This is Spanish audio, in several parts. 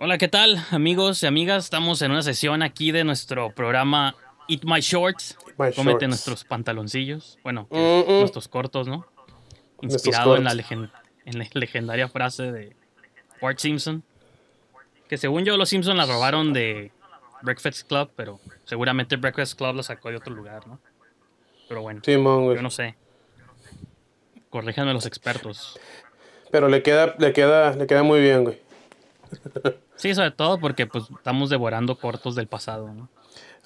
Hola, ¿qué tal amigos y amigas? Estamos en una sesión aquí de nuestro programa Eat My Shorts. nuestros pantaloncillos, bueno, nuestros cortos, ¿no? Inspirado En, la legendaria frase de Bart Simpson, que según yo los Simpson la robaron de Breakfast Club, pero seguramente Breakfast Club la sacó de otro lugar, ¿no? Pero bueno, yo no sé. Corríjanme los expertos. Pero le queda, le queda, le queda muy bien, güey. Sí, sobre todo porque pues estamos devorando cortos del pasado, ¿no?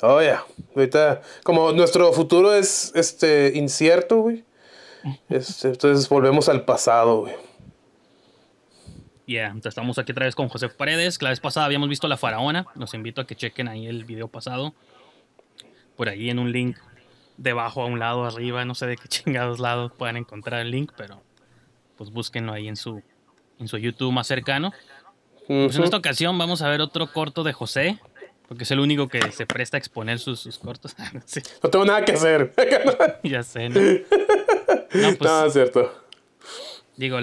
Oh, Yeah. Ahorita, como nuestro futuro es este incierto, güey. Este, entonces volvemos al pasado, güey. Yeah, estamos aquí otra vez con José Paredes. La vez pasada habíamos visto La Faraona. Los invito a que chequen ahí el video pasado. Por ahí en un link debajo, a un lado, arriba, no sé de qué chingados lados puedan encontrar el link, pero pues búsquenlo ahí en su, en su YouTube más cercano. Pues en esta ocasión vamos a ver otro corto de José, porque es el único que se presta a exponer sus, cortos. Ah, no tengo nada que hacer. ya sé, ¿no? Pues, cierto. Digo,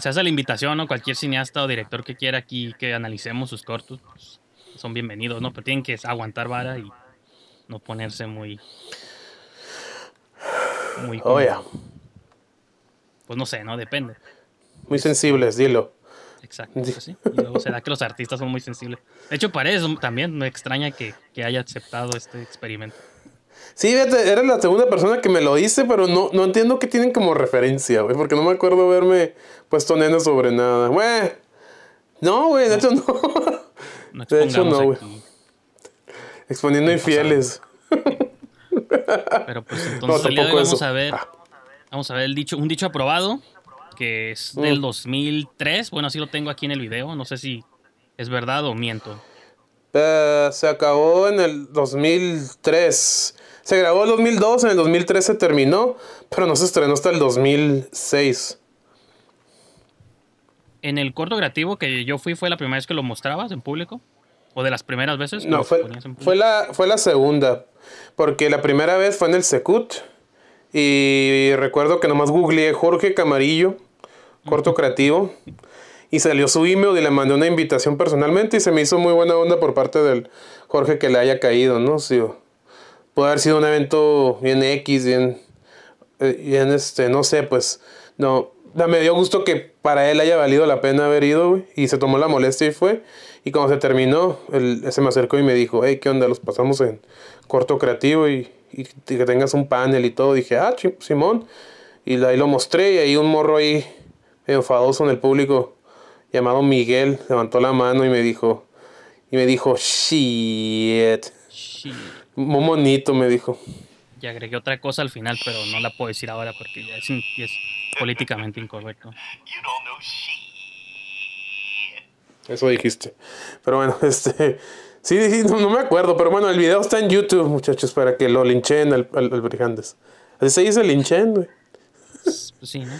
se hace la invitación, ¿no? Cualquier cineasta o director que quiera aquí que analicemos sus cortos, pues, son bienvenidos, ¿no? Pero tienen que aguantar vara y no ponerse muy... Muy... Oh, Pues no sé, ¿no? Depende. Muy sensibles, dilo exacto. Pues sí. Y luego que los artistas son muy sensibles. De hecho, parece, también me extraña que, haya aceptado este experimento. Sí, fíjate, era la segunda persona que me lo dice, pero no, no entiendo Que tienen como referencia, güey, porque no me acuerdo verme puesto nena sobre nada. Güey, no, güey, de hecho no. de hecho no, güey. Exponiendo infieles. Pero pues entonces vamos a ver. Vamos a ver el dicho, un dicho aprobado que es mm. del 2003. Bueno, así lo tengo aquí en el video. No sé si es verdad o miento. Eh, se acabó en el 2003. Se grabó en el 2002, en el 2003 se terminó, pero no se estrenó hasta el 2006. ¿En el corto creativo que yo fui fue la primera vez que lo mostrabas en público? ¿O de las primeras veces? No, fue, fue, la, fue la segunda, porque la primera vez fue en el Secut y recuerdo que nomás googleé Jorge Camarillo corto creativo. Y salió su email y le mandé una invitación personalmente y se me hizo muy buena onda por parte del Jorge que le haya caído, ¿no? puede haber sido un evento bien X, bien, eh, bien este, no sé, pues, no, me dio gusto que para él haya valido la pena haber ido, y se tomó la molestia y fue. Y cuando se terminó, él se me acercó y me dijo, hey, ¿qué onda? Los pasamos en corto creativo y que tengas un panel y todo. Dije, ah, Simón. Y ahí lo mostré y ahí un morro ahí enfadoso en el público llamado Miguel levantó la mano y me dijo, y me dijo, shit. shit. me dijo. Y agregué otra cosa al final, pero no la puedo decir ahora porque ya es, políticamente incorrecto. You don't Eso dijiste. Pero bueno, este... Sí, no, me acuerdo, pero bueno, el video está en YouTube, muchachos, para que lo linchen al, al, al Brigandes. Así se dice linchen, güey. Pues, pues sí, ¿no?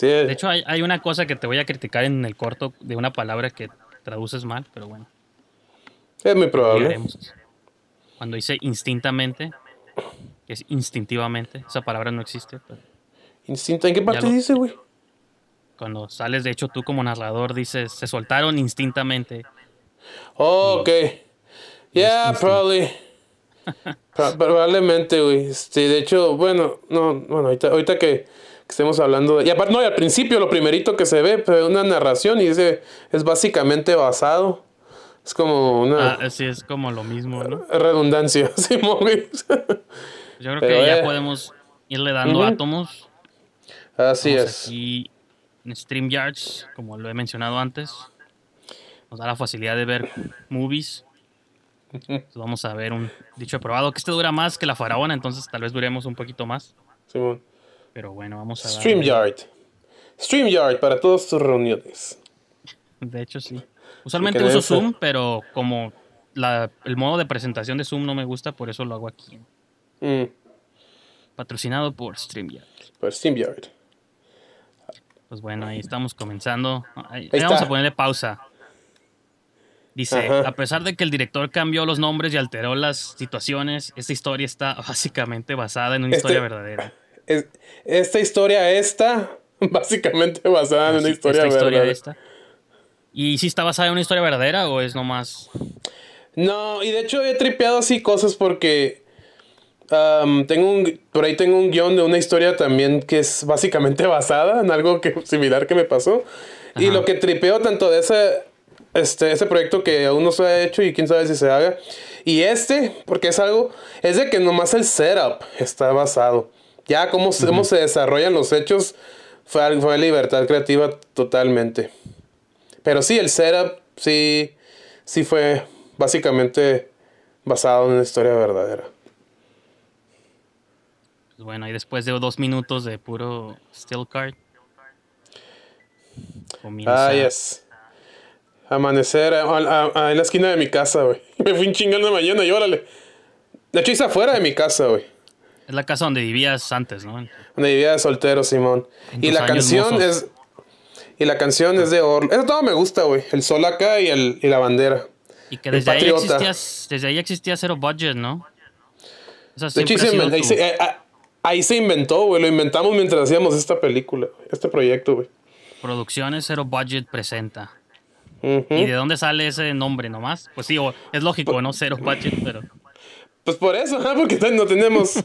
De hecho, hay, hay, una cosa que te voy a criticar en el corto de una palabra que traduces mal, pero bueno. Es muy probable. Cuando dice instintamente, que es instintivamente, esa palabra no existe. ¿Instinto? ¿En qué parte dice, güey? Cuando sales, de hecho, tú como narrador dices, se soltaron instintamente. ok. Yeah, probably. Probablemente, güey. Este, de hecho, bueno, no, bueno, ahorita, ahorita que estemos hablando Y aparte, no, y al principio lo primerito que se ve pues, es una narración y dice, es básicamente basado. Es como una... Ah, sí, es como lo mismo, ¿no? Redundancia, sí, movies Yo creo que ya podemos irle dando átomos. Así es. Y en StreamYards, como lo he mencionado antes, nos da la facilidad de ver movies. vamos a ver un dicho aprobado, que este dura más que la faraona, entonces tal vez duremos un poquito más. Sí, bueno. Pero bueno, vamos a StreamYard. StreamYard para todas tus reuniones. De hecho, sí. Usualmente uso Zoom, pero como el modo de presentación de Zoom no me gusta, por eso lo hago aquí. Mm. Patrocinado por StreamYard. Por StreamYard. Pues bueno, ahí estamos comenzando. vamos a ponerle pausa. Dice, a pesar de que el director cambió los nombres y alteró las situaciones, esta historia está básicamente basada en una historia este verdadera esta historia esta, básicamente basada en una historia, verdadera. ¿Y si está basada en una historia verdadera o es nomás...? No, y de hecho he tripeado así cosas porque... tengo un, por ahí tengo un guión de una historia también que es básicamente basada en algo que, similar que me pasó. Y lo que tripeo tanto de ese, este, ese proyecto que aún no se ha hecho y quién sabe si se haga. Y este, porque es algo, es de que nomás el setup está basado. Ya cómo, se desarrollan los hechos fue, libertad creativa totalmente. Pero sí, el setup sí, sí fue básicamente basado en una historia verdadera. Pues bueno, y después de dos minutos de puro still card. Ah, yes. Amanecer en la esquina de mi casa, güey. Me fui un chingando de mañana y órale. De hecho, hice afuera de mi casa, güey. Es la casa donde vivías antes, ¿no? Donde vivía soltero, Simón. y la, canción es, y la canción es de Orlo. Eso todo me gusta, güey. El sol acá y, y la bandera. Y que desde ahí, existías, desde ahí existía cero budget, ¿no? de hecho, eh, ah, ahí, se, inventó, güey. Lo inventamos mientras hacíamos esta película, este proyecto, güey. Producciones Cero Budget presenta. ¿Y de dónde sale ese nombre nomás? Pues sí, es lógico, pues ¿no? Cero Budget, pero... Pues por eso, porque no tenemos.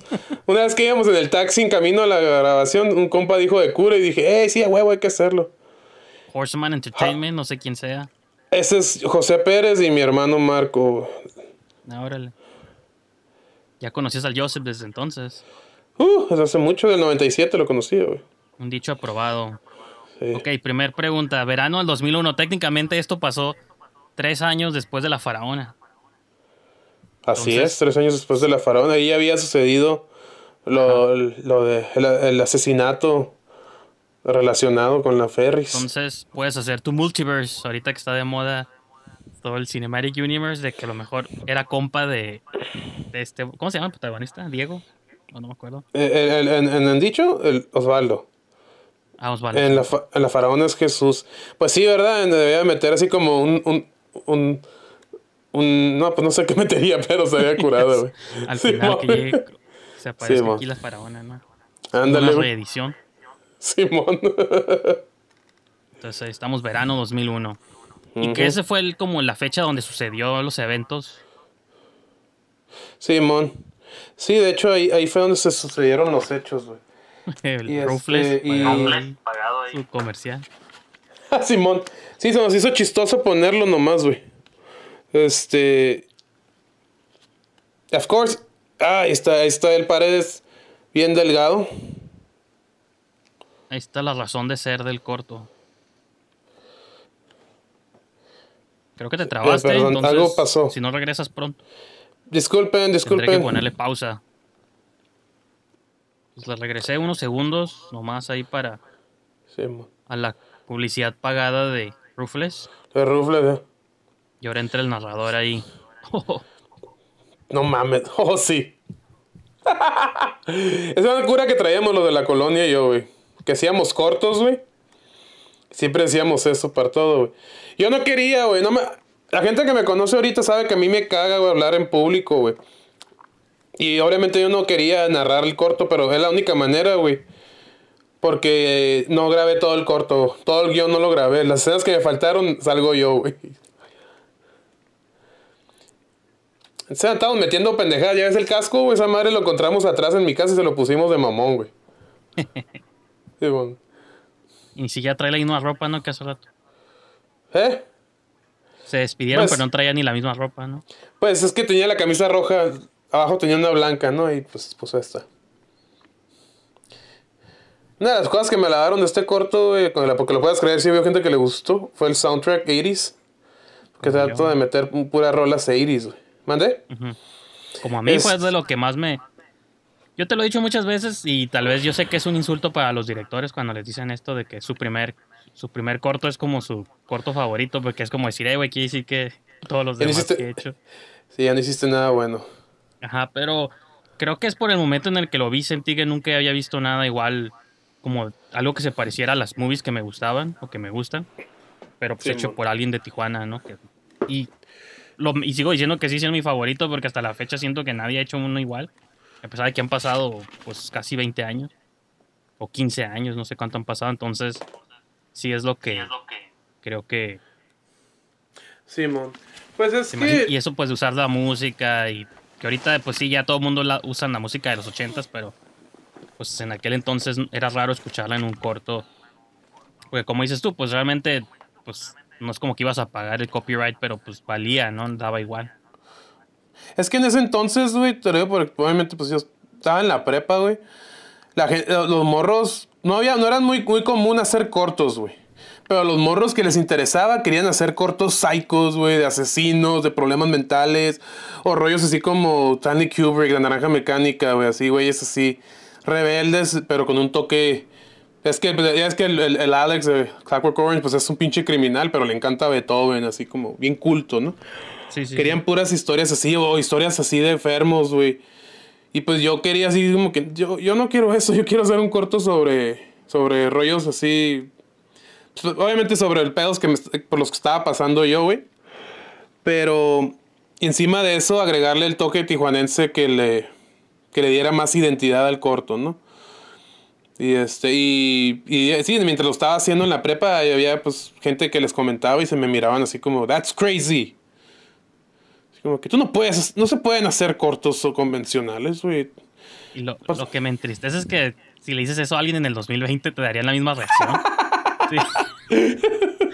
Una vez que íbamos en el taxi en camino a la grabación, un compa dijo de cura y dije, eh, sí, a huevo, hay que hacerlo. Horseman Entertainment, no sé quién sea. Ese es José Pérez y mi hermano Marco. Ah, ya conocías al Joseph desde entonces. Uh, desde hace mucho, del 97 lo conocí, güey. Un dicho aprobado. Ok, primer pregunta. Verano del 2001. Técnicamente esto pasó tres años después de la faraona. Así es, tres años después de la faraona. Ahí había sucedido lo, de el, asesinato relacionado con la Ferris. Entonces puedes hacer tu multiverse, ahorita que está de moda todo el Cinematic Universe, de que a lo mejor era compa de, este, ¿cómo se llama el protagonista? Diego, no, me acuerdo. Eh, eh, en, en, dicho, el Osvaldo. Ah, Osvaldo. En la, faraona es Jesús. Pues sí, ¿verdad? debía meter así como un no, pues no sé qué metería, pero se había curado, güey. Al final que llegue, se aparece aquí la faraona, ¿no? Ándale. Una reedición. Simón. Entonces, estamos verano 2001. Y que ese fue el, como la fecha donde sucedió los eventos. Simón. Sí, de hecho ahí, ahí fue donde se sucedieron los hechos, güey. El y este, Rufles, pagado ahí. Su comercial. Ah, Simón. Sí, se nos hizo chistoso ponerlo nomás, güey. Este. Of course. Ah, ahí está, está el Paredes bien delgado. Ahí está la razón de ser del corto. Creo que te eh, trabaste. algo pasó. Si no regresas pronto. Disculpen, disculpen. Tendré que ponerle pausa. Pues, la regresé unos segundos nomás ahí para. Sí, a la publicidad pagada de Rufles. De Rufles, eh. Y ahora entra el narrador ahí. No mames, oh sí. es una cura que traíamos lo de la colonia yo, güey. Que hacíamos cortos, güey. Siempre decíamos eso para todo, güey. Yo no quería, güey. No La gente que me conoce ahorita sabe que a mí me caga hablar en público, güey. Y obviamente yo no quería narrar el corto, pero es la única manera, güey. Porque no grabé todo el corto, todo el guión no lo grabé. Las escenas que me faltaron salgo yo, güey. Se estamos metiendo pendejadas. Ya ves el casco, güey. Esa madre lo encontramos atrás en mi casa y se lo pusimos de mamón, güey. Y si ya trae la misma ropa, ¿no? Que hace rato. ¿Eh? Se despidieron, pues- pero no traía ni la misma ropa, ¿no? Pues es que tenía la camisa roja, abajo tenía una blanca, ¿no? Y pues puso esta. Una de las cosas que me lavaron de este corto, güey, porque lo puedes creer, sí vio gente que le gustó, fue el soundtrack iris Que se trató de meter puras rolas 80 iris güey. ¿Mandé? Como a mí fue de lo que más me... Yo te lo he dicho muchas veces y tal vez yo sé que es un insulto para los directores cuando les dicen esto de que su primer, su primer corto es como su corto favorito, porque es como decir, hey, güey, quiere decir que todos los demás que he hecho. Sí, ya no hiciste nada bueno. Ajá, pero creo que es por el momento en el que lo vi, sentí que nunca había visto nada igual, como algo que se pareciera a las movies que me gustaban o que me gustan, pero pues hecho por alguien de Tijuana, ¿no? y lo, y sigo diciendo que sí, es mi favorito porque hasta la fecha siento que nadie ha hecho uno igual. A pesar de que han pasado pues casi 20 años o 15 años, no sé cuánto han pasado. Entonces, sí es lo que, creo que. Simón. Pues es que... Y eso, pues, de usar la música y que ahorita, pues sí, ya todo el mundo la, usan la música de los 80 pero pues en aquel entonces era raro escucharla en un corto. Porque como dices tú, pues realmente, pues no es como que ibas a pagar el copyright, pero pues valía, ¿no? Daba igual. Es que en ese entonces, güey, te lo porque obviamente pues yo estaba en la prepa, güey. La los morros, no había, no eran muy, muy común hacer cortos, güey. Pero los morros que les interesaba querían hacer cortos psicos, güey, de asesinos, de problemas mentales, o rollos así como Stanley Kubrick, La Naranja Mecánica, güey, así, güey, es así, rebeldes, pero con un toque es que, pues, es que el, el, Alex de Clockwork Orange, pues es un pinche criminal, pero le encanta Beethoven, así como bien culto, ¿no? Sí, sí, Querían puras historias así, o historias así de enfermos, güey. Y pues yo quería así como que, yo, yo no quiero eso, yo quiero hacer un corto sobre, sobre rollos así, obviamente sobre el pedos que por los que estaba pasando yo, güey. Pero encima de eso, agregarle el toque tijuanense que le, que le diera más identidad al corto, ¿no? Y este, y, y, eh, sí, mientras lo estaba haciendo en la prepa, había pues gente que les comentaba y se me miraban así como, that's crazy. como que tú no puedes, no se pueden hacer cortos o convencionales, güey. Y lo, pues lo, que me entristece es que si le dices eso a alguien en el 2020, te darían la misma reacción.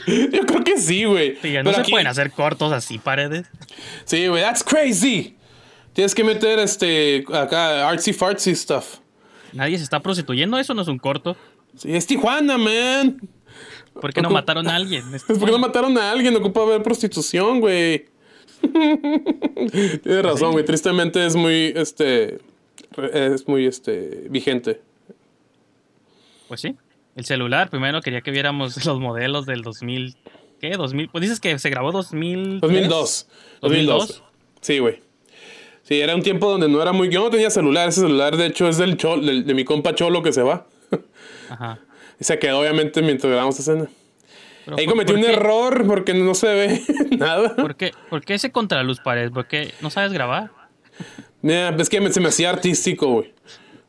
Yo creo que sí, güey. no se pueden hacer cortos así, paredes. Sí, güey, that's crazy. Tienes que meter este acá artsy fartsy stuff. Nadie se está prostituyendo, eso no es un corto. Sí, es Tijuana, man. ¿Por qué no mataron a alguien? Es porque no mataron a alguien? Ocupa ver prostitución, güey. Tienes razón, güey. Tristemente es muy, este, es muy, este, vigente. Pues sí. El celular, primero quería que viéramos los modelos del 2000, ¿qué? 2000, pues dices que se grabó 2000. 2002. 2002. Sí, güey. Sí, era un tiempo donde no era muy. Yo no tenía celular. Ese celular, de hecho, es del, del de mi compa Cholo que se va. Ajá. Y se quedó, obviamente, mientras grabamos escena. Ahí cometí un error porque no se ve nada. ¿Por qué, ese contraluz, Pared? ¿Por qué no sabes grabar? Mira, es que se me hacía artístico, güey.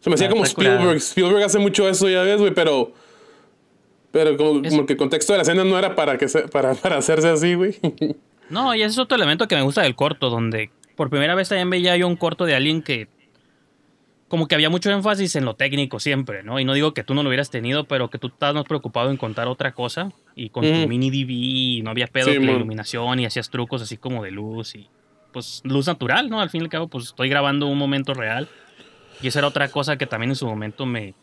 Se me hacía ah, como Spielberg. Spielberg hace mucho eso, ya ves, güey, pero. Pero como, que el contexto de la escena no era para, que se, para, para hacerse así, güey. No, y ese es otro elemento que me gusta del corto, donde por primera vez también veía yo un corto de alguien que como que había mucho énfasis en lo técnico siempre, ¿no? Y no digo que tú no lo hubieras tenido, pero que tú estás más preocupado en contar otra cosa y con tu mini DV no había pedo de iluminación y hacías trucos así como de luz y pues luz natural, ¿no? Al fin y al cabo pues estoy grabando un momento real y esa era otra cosa que también en su momento me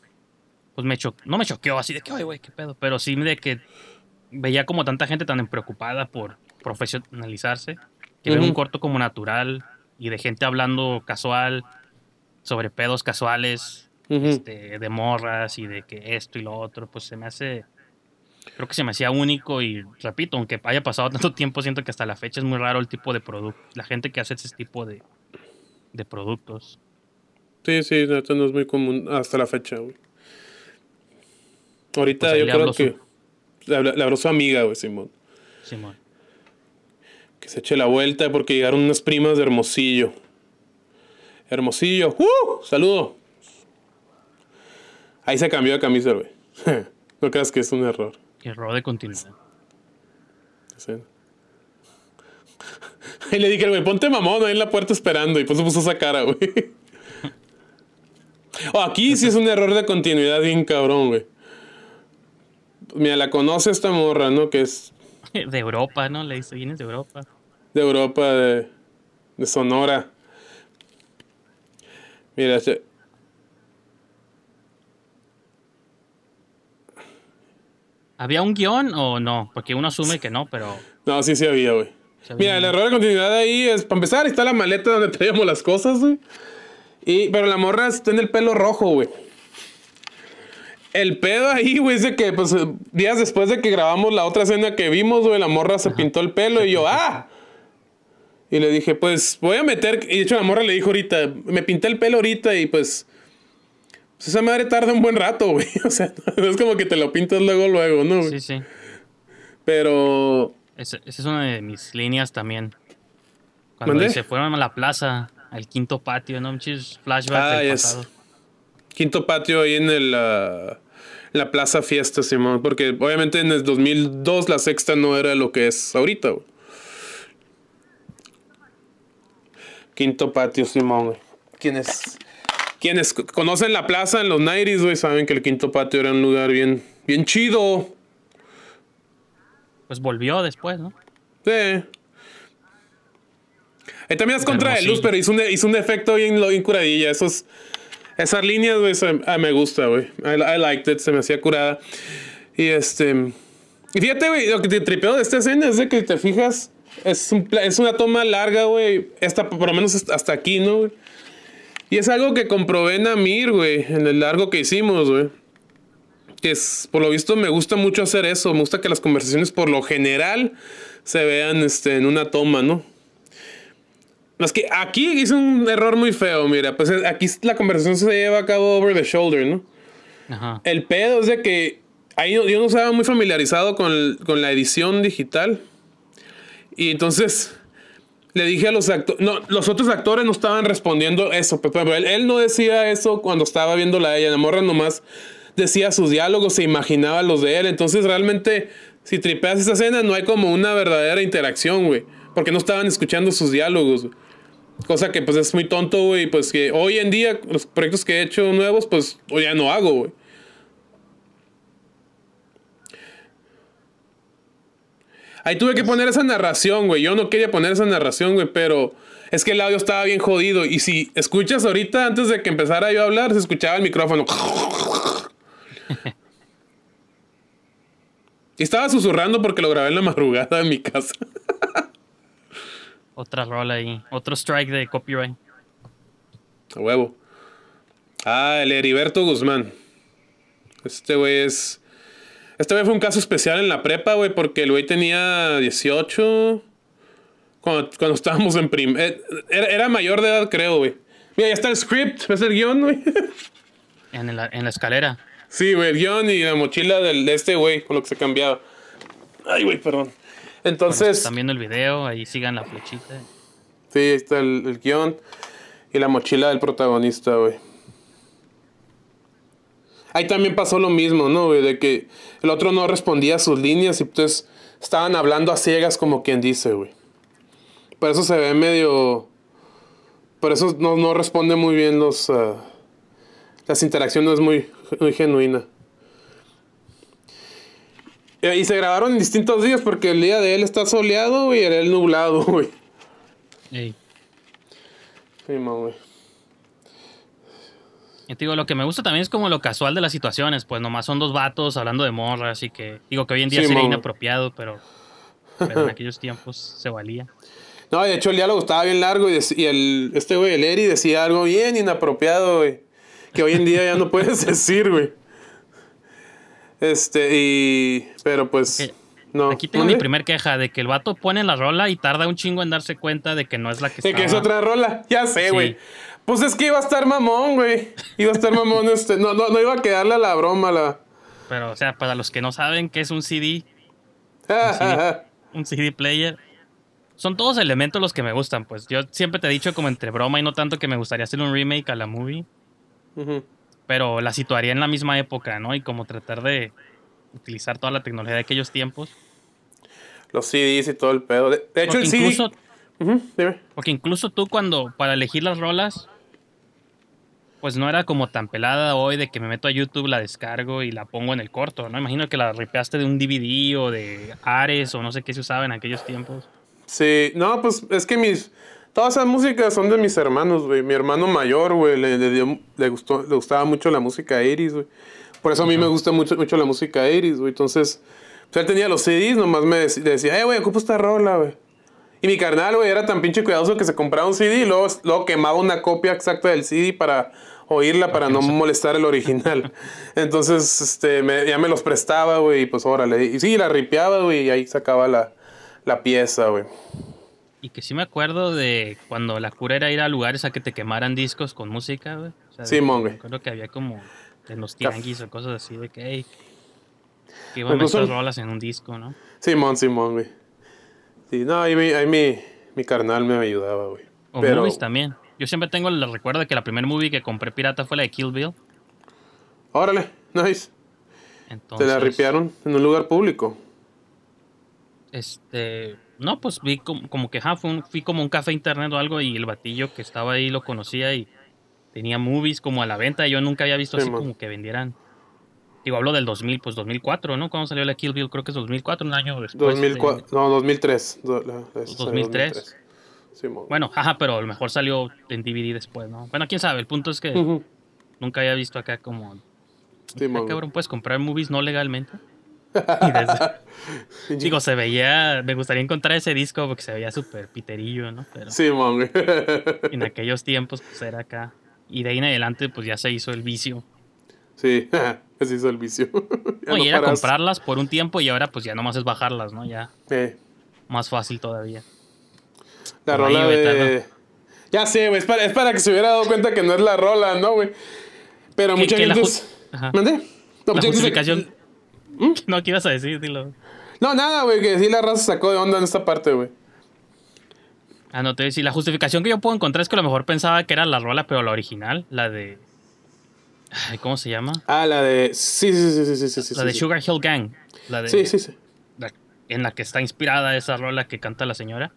pues me choqueó, no me choqueó así de que, ay, güey, qué pedo, pero sí de que veía como tanta gente tan preocupada por profesionalizarse que un corto como natural y de gente hablando casual sobre pedos casuales, este, de morras y de que esto y lo otro, pues se me hace, creo que se me hacía único y repito, aunque haya pasado tanto tiempo, siento que hasta la fecha es muy raro el tipo de producto, la gente que hace ese tipo de, de productos. Sí, sí, esto no es muy común hasta la fecha, güey. Ahorita pues yo creo que... amiga, güey, Simón. Simón que se eche la vuelta porque llegaron unas primas de Hermosillo. Hermosillo, ¡uh! Saludo. Ahí se cambió de camisa, güey. no creas que es un error. Error de continuidad. Ahí le dije, güey, ponte mamón ahí en la puerta esperando. Y pues se puso esa cara, güey. oh, aquí sí es un error de continuidad bien cabrón, güey. Mira, la conoce esta morra, ¿no? Que es De Europa, ¿no? Le dice, vienes de Europa. De Europa, de, de Sonora. Mira, este... ¿Había un guión o no? Porque uno asume que no, pero. No, sí, sí había, güey. Mira, el error de continuidad ahí es, para empezar, está la maleta donde traíamos las cosas, güey. pero la morra está en el pelo rojo, güey. El pedo ahí, güey, es de que, pues, días después de que grabamos la otra escena que vimos, güey, la morra se pintó el pelo y yo, ¡ah! Y le dije, pues, voy a meter. Y de hecho, la morra le dijo ahorita, me pinté el pelo ahorita y pues. pues esa madre tarda un buen rato, güey. O sea, es como que te lo pintas luego, luego, ¿no? Sí, sí. Pero. esa es una de mis líneas también. Cuando se fueron a la plaza, al quinto patio, ¿no? Un flashbacks ah, del Quinto patio ahí en el. Ah, la Plaza Fiesta, Simón, porque obviamente en el 2002 la sexta no era lo que es ahorita, Quinto patio, Simón, Quienes, conocen la plaza en los 90s, saben que el quinto patio era un lugar bien, bien chido. Pues volvió después, ¿no? Sí. Eh, también es pues contra de luz, pero hizo un, hizo un efecto bien, bien curadilla. Esos, esas líneas, güey, ah, me gusta, güey. I, liked it, se me hacía curada. Y este. Y fíjate, güey, lo que te tripeo de esta escena es de que te fijas. Es, es una toma larga, güey. Esta, por lo menos hasta aquí, ¿no, Y es algo que comprobé en Amir, güey, en el largo que hicimos, güey. Que es, por lo visto, me gusta mucho hacer eso. Me gusta que las conversaciones, por lo general, se vean este, en una toma, ¿no? es que aquí hice un error muy feo, mira. Pues eh, aquí la conversación se lleva a cabo over the shoulder, ¿no? Ajá. El pedo es de que ahí yo no estaba muy familiarizado con, la edición digital. Y entonces le dije a los actores, no, los otros actores no estaban respondiendo eso, pero pues, él, no decía eso cuando estaba viendo a ella, la morra nomás decía sus diálogos, se imaginaba los de él, entonces realmente si tripeas esa escena no hay como una verdadera interacción, güey, porque no estaban escuchando sus diálogos. güey. Cosa que pues es muy tonto, güey. Pues que hoy en día los proyectos que he hecho nuevos, pues ya no hago, güey. Ahí tuve que poner esa narración, güey. Yo no quería poner esa narración, güey, pero es que el audio estaba bien jodido. Y si escuchas ahorita, antes de que empezara yo a hablar, se escuchaba el micrófono. y estaba susurrando porque lo grabé en la madrugada en mi casa otra rola ahí, otro strike de copyright. A huevo. Ah, el Heriberto Guzmán. Este güey es. Este güey fue un caso especial en la prepa, güey, porque el güey tenía 18. Cuando, estábamos en prim. Eh, era, mayor de edad, creo, güey. Mira, ya está el script, ves el guión, güey. En la, escalera. Sí, güey, el guión y la mochila del, de este güey, con lo que se cambiaba. Ay, güey, perdón. Entonces. También el video, ahí sigan la flechita. Sí, ahí está el, guión y la mochila del protagonista, güey. Ahí también pasó lo mismo, ¿no? Güey? De que el otro no respondía a sus líneas y entonces pues, estaban hablando a ciegas como quien dice, güey. Por eso se ve medio... Por eso no, no responde muy bien los... Ah, las interacciones muy, muy genuina. Eh, y se grabaron en distintos días porque el día de él está soleado y el él nublado, güey. Ey. Sí, güey. digo, lo que me gusta también es como lo casual de las situaciones, pues nomás son dos vatos hablando de morra, así que digo que hoy en día sería inapropiado, pero, en aquellos tiempos se valía. No, de hecho el diálogo estaba bien largo y, el, este güey, el Eri, decía algo bien inapropiado, güey, que hoy en día ya no puedes decir, güey. Este, y. Pero pues. Eh, no. Aquí tengo mi primer queja de que el vato pone la rola y tarda un chingo en darse cuenta de que no es la que De que es otra rola. Ya sé, güey. Pues es que iba a estar mamón, güey. Iba a estar mamón este. No, no, no iba a quedarle a la broma, la. Pero, o sea, para los que no saben qué es un CD. Ah, un, CD player son todos elementos los que me gustan, pues. Yo siempre te he dicho como entre broma y no tanto que me gustaría hacer un remake a la movie pero la situaría en la misma época, ¿no? Y como tratar de utilizar toda la tecnología de aquellos tiempos. Los CDs y todo el pedo. De, hecho, porque el incluso, CD... Porque incluso tú cuando, para elegir las rolas, pues no era como tan pelada hoy de que me meto a YouTube, la descargo y la pongo en el corto, ¿no? Imagino que la ripeaste de un DVD o de Ares o no sé qué se usaba en aquellos tiempos. Sí, no, pues es que mis, Todas esas músicas son de mis hermanos, güey. Mi hermano mayor, güey, le, gustó, le gustaba mucho la música Iris, güey. Por eso a mí me gusta mucho, mucho la música Iris, güey. Entonces, pues, él tenía los CDs, nomás me decía, eh, güey, ocupo esta rola, güey. Y mi carnal, güey, era tan pinche cuidadoso que se compraba un CD y luego, quemaba una copia exacta del CD para oírla, para no molestar el original. Entonces, este, ya me los prestaba, güey, y pues órale. Y sí, la ripeaba, güey, y ahí sacaba la, la pieza, güey. Y que sí me acuerdo de cuando la cura era ir a lugares a que te quemaran discos con música, güey. O sea, sí, mon, Me acuerdo que había como en los tianguis o cosas así de que, hey, que iban rolas en un disco, ¿no? sí, Simón, güey. Sí, no, ahí, mi, ahí mi, mi carnal me ayudaba, güey. O movies también. Yo siempre tengo el recuerdo de que la primera movie que compré pirata fue la de Kill Bill. Órale, nice. Entonces, Te la ripiaron en un lugar público. Este. No, pues vi como, que ja, fui como un café internet o algo y el batillo que estaba ahí lo conocía y tenía movies como a la venta. Y yo nunca había visto así como que vendieran. Digo, hablo del 2000, pues 2004, ¿no? Cuando salió la Kill Bill, creo que es 2004, un año después. 2004, este, no, 2003. 2003. bueno, jaja, pero a lo mejor salió en DVD después, ¿no? Bueno, quién sabe, el punto es que nunca había visto acá como... ¿qué cabrón, puedes comprar movies no legalmente. Digo, se veía, me gustaría encontrar ese disco porque se veía súper piterillo, ¿no? Pero sí, en aquellos tiempos, pues era acá. Y de ahí en adelante, pues ya se hizo el vicio. Sí, se hizo el vicio. oye y era comprarlas por un tiempo y ahora pues ya nomás es bajarlas, ¿no? Ya. Más fácil todavía. La rola de... Ya sé, güey, es para, que se hubiera dado cuenta que no es la rola, ¿no, güey? Pero mucha gente... La, justificación... No, ¿qué ibas a decir? No, nada, güey, que sí la raza sacó de onda en esta parte, güey. Ah, no, te decía, la justificación que yo puedo encontrar es que a lo mejor pensaba que era la rola, pero la original, la de... ¿Cómo se llama? Ah, la de... Sí, sí, sí, sí, sí. sí, la de Sugar Hill Gang. La de... Sí, sí, sí. En la que está inspirada esa rola que canta la señora.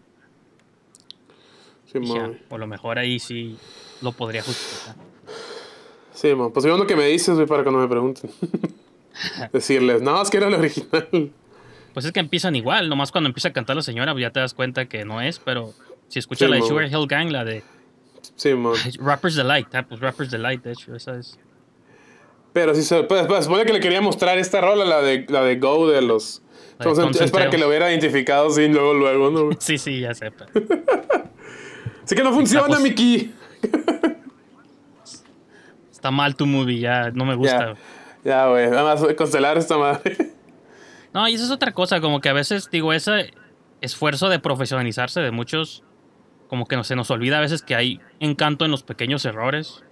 Sí, ah, man. O lo mejor ahí sí lo podría justificar. Sí, man. Pues yo lo que me dices, güey, para que no me pregunten. decirles, no, es que era el original. Pues es que empiezan igual, nomás cuando empieza a cantar la señora, pues ya te das cuenta que no es, pero si escuchas la de Sugar Hill Gang, la de Rappers Delight, ah, pues Rappers Delight, de hecho, esa es. Pero si se pues, supone que le quería mostrar esta rola, la de, la de Go de los. Entonces, es para que lo hubiera identificado sin luego, luego, ¿no? sí, sí, ya sé. Así que no funciona, Mickey. Está mal tu movie, ya no me gusta. Ya, güey, nada más constelar esta madre. No, y eso es otra cosa, como que a veces, digo, ese esfuerzo de profesionalizarse de muchos, como que no, se nos olvida a veces que hay encanto en los pequeños errores.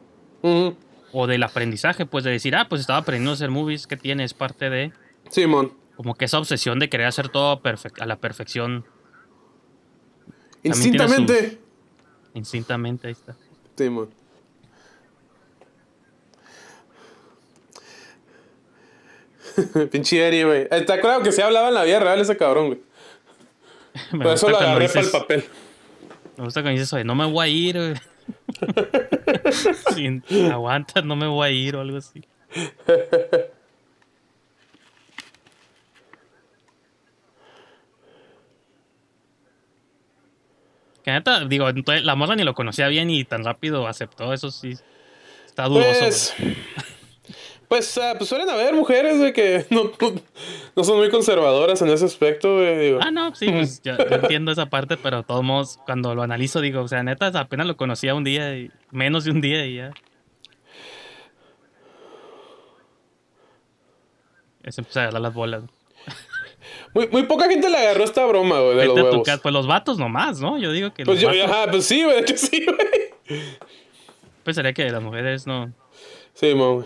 O del aprendizaje, pues de decir, ah, pues estaba aprendiendo a hacer movies, que tiene? Es parte de. Simón. Como que esa obsesión de querer hacer todo a la perfección. Instintamente. Instintamente, ahí está. Simón. Pinche Eri, güey. ¿Te acuerdas que se hablaba en la vida real ese cabrón, güey. Por eso lo agarré para el papel. Me gusta cuando dices, eso no me voy a ir, güey. si no me voy a ir o algo así. Que neta, digo, la morra ni lo conocía bien y tan rápido aceptó, eso sí. Está dudoso. Pues, pues, ah, pues, suelen haber mujeres de que no, son muy conservadoras en ese aspecto. Digo. Ah, no, sí, pues yo, entiendo esa parte, pero de todos modos, cuando lo analizo, digo, o sea, neta, apenas lo conocía un día, menos de un día y ya. Es empezar a agarrar las bolas. Muy, muy, poca gente le agarró esta broma, güey, de los huevos. Pues los vatos nomás, ¿no? Yo digo que. Pues yo, pues sí, güey, que sí, güey. Pensaría que las mujeres no. Sí, mom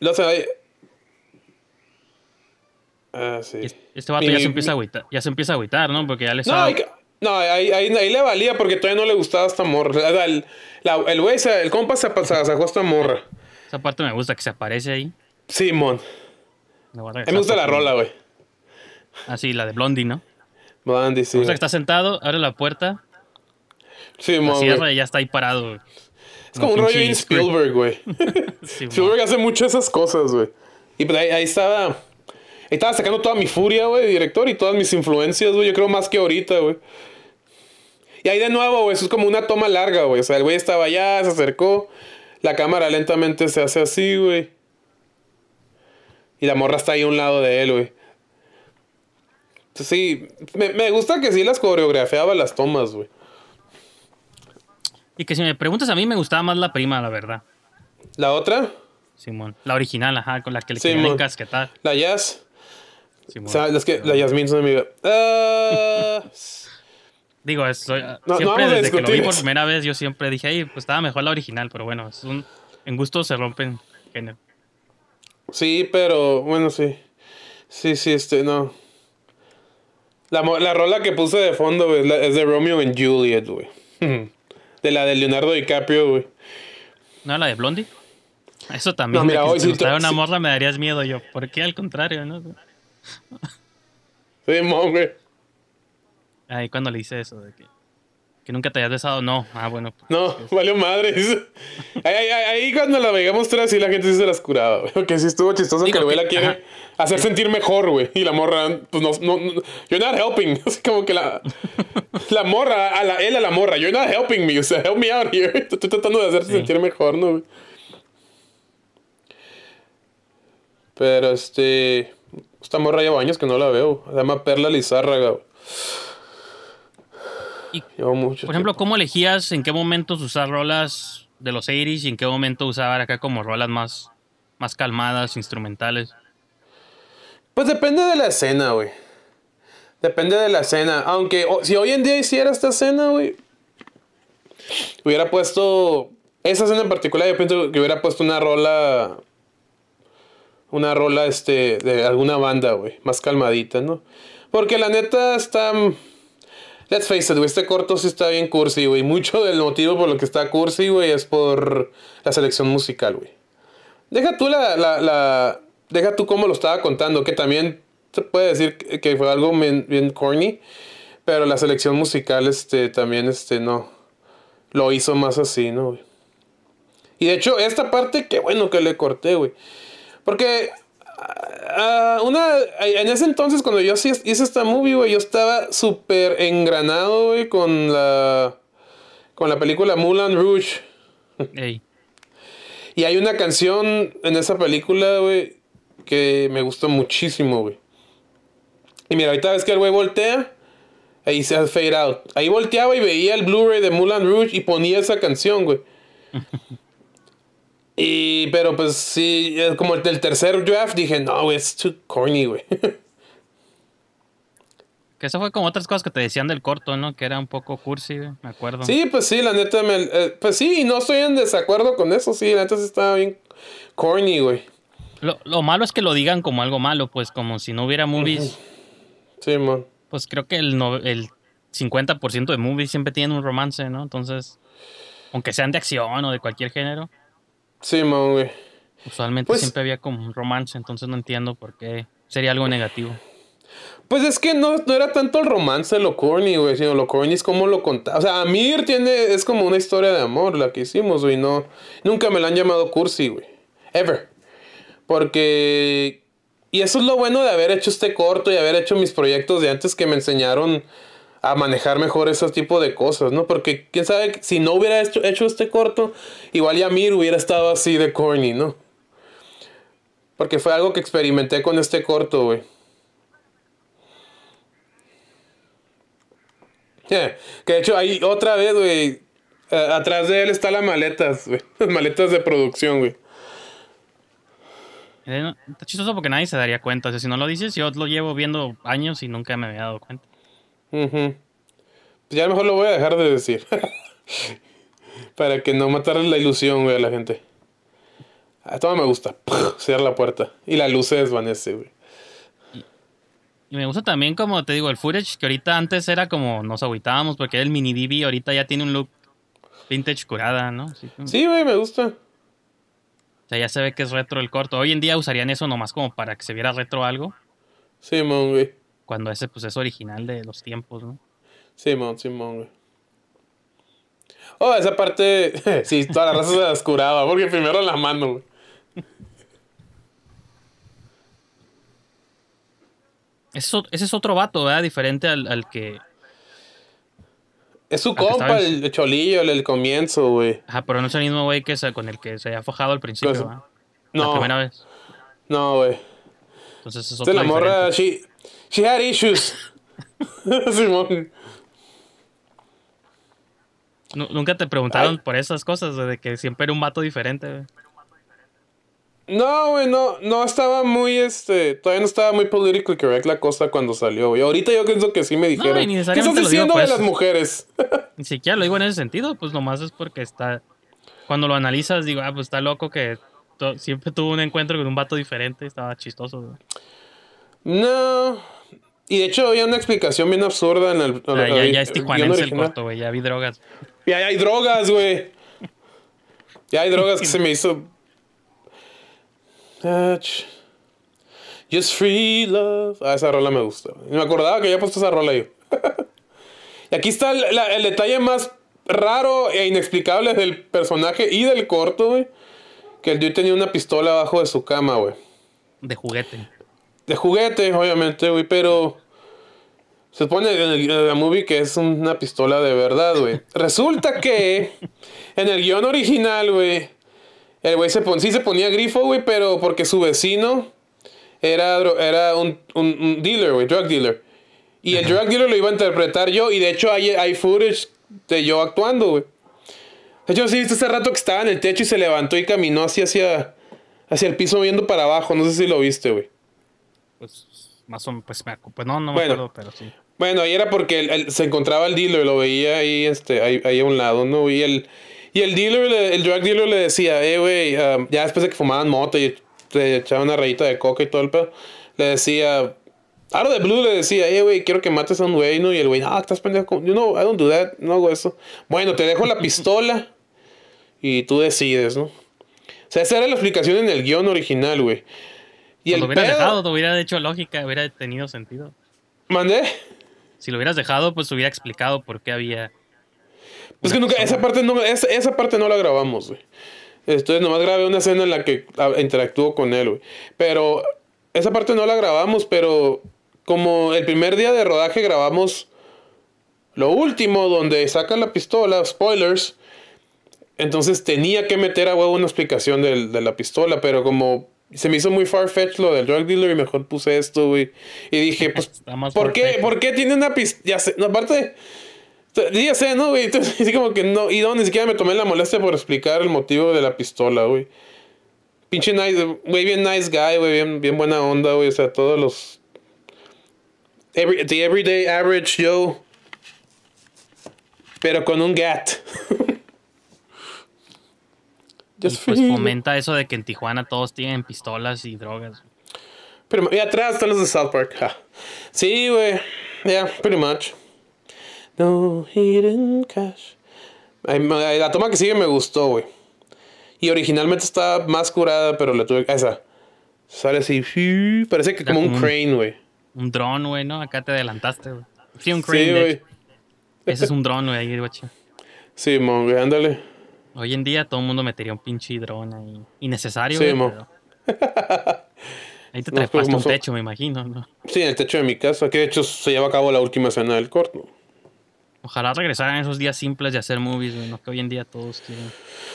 no sé Ah, sí. Este vato ya, se empieza a agüitar, ya se empieza a ¿no? Porque ya le está No, no ahí, ahí, le valía porque todavía no le gustaba esta morra. El, la, el güey, el compa se, se sacó esta morra. Esa parte me gusta, que se aparece ahí. Simón. mí me gusta la rola, güey. Ah, sí, la de Blondie, ¿no? Blondie, sí. está sentado, abre la puerta. Sí, cierra y ya está ahí parado, güey. Es como un rollo de Spielberg, güey. Spielberg hace mucho esas cosas, güey. Y pues ahí, estaba. estaba sacando toda mi furia, güey, director, y todas mis influencias, güey. Yo creo más que ahorita, güey. Y ahí de nuevo, güey, eso es como una toma larga, güey. O sea, el güey estaba allá, se acercó. La cámara lentamente se hace así, güey. Y la morra está ahí a un lado de él, güey. Sí, me, me gusta que sí las coreografiaba las tomas, güey. Y que si me preguntas, a mí me gustaba más la prima, la verdad. ¿La otra? Simón. La original, ajá, con la que le quieren casquetar. La Jazz. Simón. O sea, la Yasmin es una amiga. Ah. Digo, no, siempre desde que lo vi por primera vez, yo siempre dije, Ay, pues estaba mejor la original, pero bueno, en gusto se rompen género. Sí, pero bueno, sí. Sí, sí, este, no. La, rola que puse de fondo es, de Romeo y Juliet, güey. de la de Leonardo DiCaprio, güey. ¿No la de Blondie? Eso también. si, una morra me darías miedo yo. ¿Por qué al contrario, Soy Sí, güey. Ahí cuando le hice eso de que que nunca te hayas besado, no. Ah, bueno. No, pues, valió madres. Pues, ahí, ahí, ahí, cuando la veíamos tres, sí la gente sí se las curaba, Que sí estuvo chistoso que el abuela la quiere hacer sentir mejor, güey. Y la morra, pues no, no, no you're not helping. Es como que la, la morra, a él a la morra, you're not helping me. O sea, help me out here. Estoy tratando de hacerse sentir mejor, ¿no, güey? Pero este. Esta morra lleva años que no la veo. Se llama Perla lizarra güey. Por ejemplo, ¿cómo elegías en qué momentos usar rolas de los 80 y en qué momento usar acá como rolas más, más calmadas, instrumentales? Pues depende de la escena, güey. Depende de la escena. Aunque si hoy en día hiciera esta escena, güey, hubiera puesto. Esa escena en particular, yo pienso que hubiera puesto una rola. Una rola, este, de alguna banda, güey. Más calmadita, ¿no? Porque la neta está. Let's face it, güey, este corto sí está bien cursi, güey. Mucho del motivo por lo que está cursi, güey, es por la selección musical, güey. Deja tú la, Deja tú cómo lo estaba contando, que también se puede decir que fue algo bien, bien corny. Pero la selección musical, este, también, este, no. Lo hizo más así, ¿no, güey? Y de hecho, esta parte, qué bueno que le corté, güey. Porque Ah, una, en ese entonces, cuando yo hice esta movie, yo estaba súper engranado, con la, con la película Moulin Rouge. Y hay una canción en esa película, que me gustó muchísimo, Y mira, ahorita ves que el güey voltea, ahí se fade out. Ahí volteaba y veía el Blu-ray de Moulin Rouge y ponía esa canción, güey. Y, pero pues sí, como el del tercer draft dije, no, es too corny, güey. Que eso fue como otras cosas que te decían del corto, ¿no? Que era un poco cursi, me acuerdo. Sí, pues sí, la neta, me, eh, pues sí, y no estoy en desacuerdo con eso, sí, la neta sí estaba bien corny, güey. Lo, malo es que lo digan como algo malo, pues como si no hubiera movies. Sí, man. Pues creo que el, el 50% de movies siempre tienen un romance, ¿no? Entonces, aunque sean de acción o de cualquier género. Sí, man, güey. Usualmente pues siempre había como un romance, entonces no entiendo por qué sería algo negativo. Pues es que no, no era tanto el romance lo corny, güey, sino lo corny es como lo contaba. O sea, Amir tiene, es como una historia de amor la que hicimos, güey. No, nunca me la han llamado cursi, güey. Ever. Porque. Y eso es lo bueno de haber hecho este corto y haber hecho mis proyectos de antes que me enseñaron a manejar mejor esos tipo de cosas, ¿no? Porque quién sabe, si no hubiera hecho, este corto, igual Yamir hubiera estado así de corny, ¿no? Porque fue algo que experimenté con este corto, güey. Que de hecho, ahí otra vez, güey. atrás de él está las maletas, güey. Las maletas de producción, güey. Eh, está chistoso porque nadie se daría cuenta. si no lo dices, yo lo llevo viendo años y nunca me había dado cuenta mhm Ya mejor lo voy a dejar de decir. Para que no mataran la ilusión, güey, a la gente. A todo me gusta. Cierra la puerta. Y la luz se desvanece, güey. Y, me gusta también, como te digo, el footage, que ahorita antes era como nos aguitábamos porque era el mini DB ahorita ya tiene un look vintage curada, ¿no? Sí, güey, me gusta. O sea, ya se ve que es retro el corto. Hoy en día usarían eso nomás como para que se viera retro algo. Sí, mon, güey. Cuando ese pues es original de los tiempos, ¿no? Simón, Simón, Oh, esa parte, sí, toda la raza se las curaba, porque primero la mano, güey. ese es otro vato, ¿verdad? Diferente al, al que. Es su compa, el cholillo, el, el comienzo, güey. Ajá, pero no es el mismo güey que ese con el que se había fajado al principio, ¿verdad? No. La primera vez. No, güey. Entonces es otro. Entonces, la morra, sí. She had issues. ¿Nunca te preguntaron por esas cosas, de que siempre era un vato diferente? No, güey, no, no estaba muy, este, todavía no estaba muy político que correct la cosa cuando salió, y Ahorita yo pienso que sí me dijeron. ¿Qué estás diciendo de las mujeres? Ni siquiera lo digo en ese sentido, pues nomás es porque está, cuando lo analizas digo, ah, pues está loco que siempre tuvo un encuentro con un vato diferente, estaba chistoso, No, y de hecho había una explicación bien absurda en el. Ah, ya, ya, es tijuanense el corto, güey. Ya vi drogas. Ya, hay drogas, güey. ya hay drogas que se me hizo. Just free love. Ah, esa rola me gusta. Me acordaba que había puesto esa rola ahí y aquí está el, detalle más raro e inexplicable del personaje y del corto, güey. Que el dude tenía una pistola abajo de su cama, güey. De juguete de juguete, obviamente, güey, pero se pone en, el, la movie que es una pistola de verdad, güey. Resulta que en el guión original, güey, el güey se sí se ponía grifo, güey, pero porque su vecino era, era un, dealer, güey, drug dealer. Y el drug dealer lo iba a interpretar yo, y de hecho hay, hay footage de yo actuando, güey. De hecho, sí, viste hace rato que estaba en el techo y se levantó y caminó hacia, hacia, hacia el piso viendo para abajo. No sé si lo viste, güey pues más o menos, pues, pues no, no bueno, pero sí. Bueno, ahí era porque se encontraba el dealer, lo veía ahí, este, ahí, a un lado, ¿no? Y el, y el dealer, el drug dealer le decía, eh, güey, ah, ya después de que fumaban moto y te echaban una rayita de coca y todo el pedo, le decía, aro de blue le decía, eh, güey, quiero que mates a un güey, ¿no? Y el güey, ah, estás pendejo, no, I don't do that, no hago eso. Bueno, te dejo la pistola y tú decides, ¿no? O sea, esa era la explicación en el guión original, güey. Si lo hubieras dejado, te hubiera hecho lógica, hubiera tenido sentido. ¿Mandé? Si lo hubieras dejado, pues hubiera explicado por qué había. Pues que nunca, esa parte, no, esa, esa parte no la grabamos, güey. Entonces nomás grabé una escena en la que interactuó con él, güey. Pero esa parte no la grabamos, pero como el primer día de rodaje grabamos lo último donde saca la pistola, spoilers. Entonces tenía que meter a huevo una explicación de la pistola, pero como se me hizo muy far-fetched lo del drug dealer y mejor puse esto, güey. Y dije, pues, ¿por qué, ¿por tiene una pistola? Ya sé, no, aparte, ya sé, ¿no, güey? como que no, y no, ni siquiera me tomé la molestia por explicar el motivo de la pistola, güey. Pinche nice, güey, bien nice guy, güey, bien, buena onda, güey. O sea, todos los. the everyday average yo. Pero con un gat. pues fomenta eso de que en Tijuana todos tienen pistolas y drogas. Pero, y atrás están los de South Park. Sí, güey. Yeah, pretty much. No hidden cash. La toma que sigue me gustó, güey. Y originalmente está más curada, pero la tuve. Esa. Sale así. Parece que como, un, crane, güey. Un dron, güey, ¿no? Acá te adelantaste, güey. Sí, un crane. güey. Ese es un dron, güey, ahí, Sí, mon, güey, ándale. Hoy en día todo el mundo metería un pinche dron ahí. Innecesario, sí, Ahí te traes un techo, me imagino, ¿no? Sí, en el techo de mi casa, que de hecho se lleva a cabo la última escena del corto. Ojalá regresaran esos días simples de hacer movies, ¿no? que hoy en día todos quieren.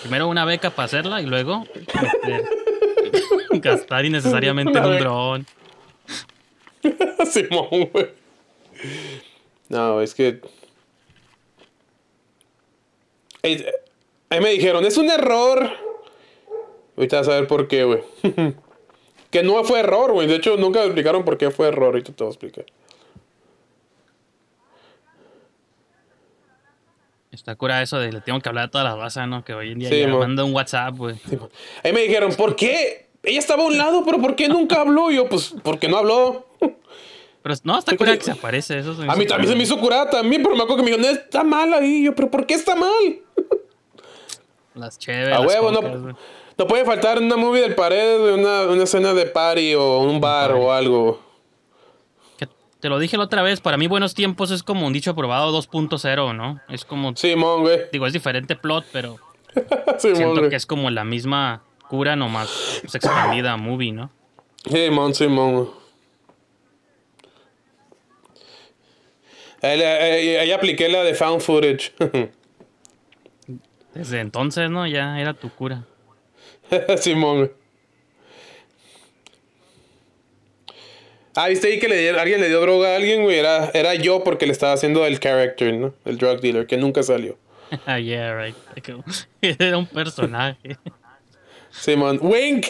Primero una beca para hacerla y luego este, gastar innecesariamente en un dron. Simón, güey. No, es que. Eh, Ahí me dijeron, es un error. Ahorita vas a ver por qué, güey. que no fue error, güey. De hecho, nunca me explicaron por qué fue error. Ahorita te voy a explicar. Está cura eso de le tengo que hablar a todas las bases, ¿no? Que hoy en día sí, ya manda un WhatsApp, güey. Ahí me dijeron, ¿por qué? Ella estaba a un lado, pero ¿por qué nunca habló? Y yo, pues, porque no habló. Pero no, está curada que se aparece. a mí también se me hizo curada también, pero me acuerdo que me dijo, no, está mal ahí. yo, pero ¿por qué está mal? Las chéveres. A huevo, no, puede faltar una movie del pared, una, una escena de party o un bar o algo. te lo dije la otra vez, para mí Buenos Tiempos es como un dicho aprobado 2.0, ¿no? Es como... Simón, güey. Digo, es diferente plot, pero... Simón, siento que es como la misma cura nomás pues, expandida movie, ¿no? Simón, Simón. Ahí, ahí apliqué la de found footage. Desde entonces, ¿no? Ya era tu cura. Simón, Ah, viste ahí que alguien le dio droga a alguien, güey. Era, yo porque le estaba haciendo el character, ¿no? El drug dealer, que nunca salió. Ah, yeah, right. Era un personaje. Simón, ¡Wink!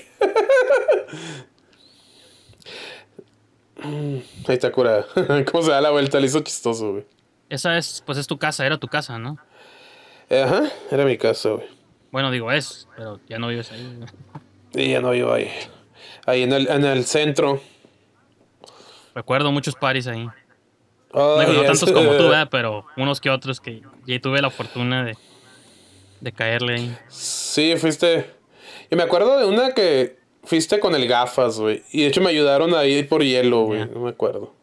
ahí está curada. ¿Cómo se da la vuelta? Le hizo chistoso, güey. Esa es, pues es tu casa, era tu casa, ¿no? Ajá, era mi casa, güey. Bueno, digo es, pero ya no vives ahí. Sí, ya no vivo ahí. Ahí en el, en el centro. Recuerdo muchos paris ahí. no, tantos como tú, eh, pero unos que otros que ya tuve la fortuna de, de caerle ahí. Sí, fuiste. Y me acuerdo de una que fuiste con el gafas, güey. Y de hecho me ayudaron a ir por hielo, güey. No me acuerdo.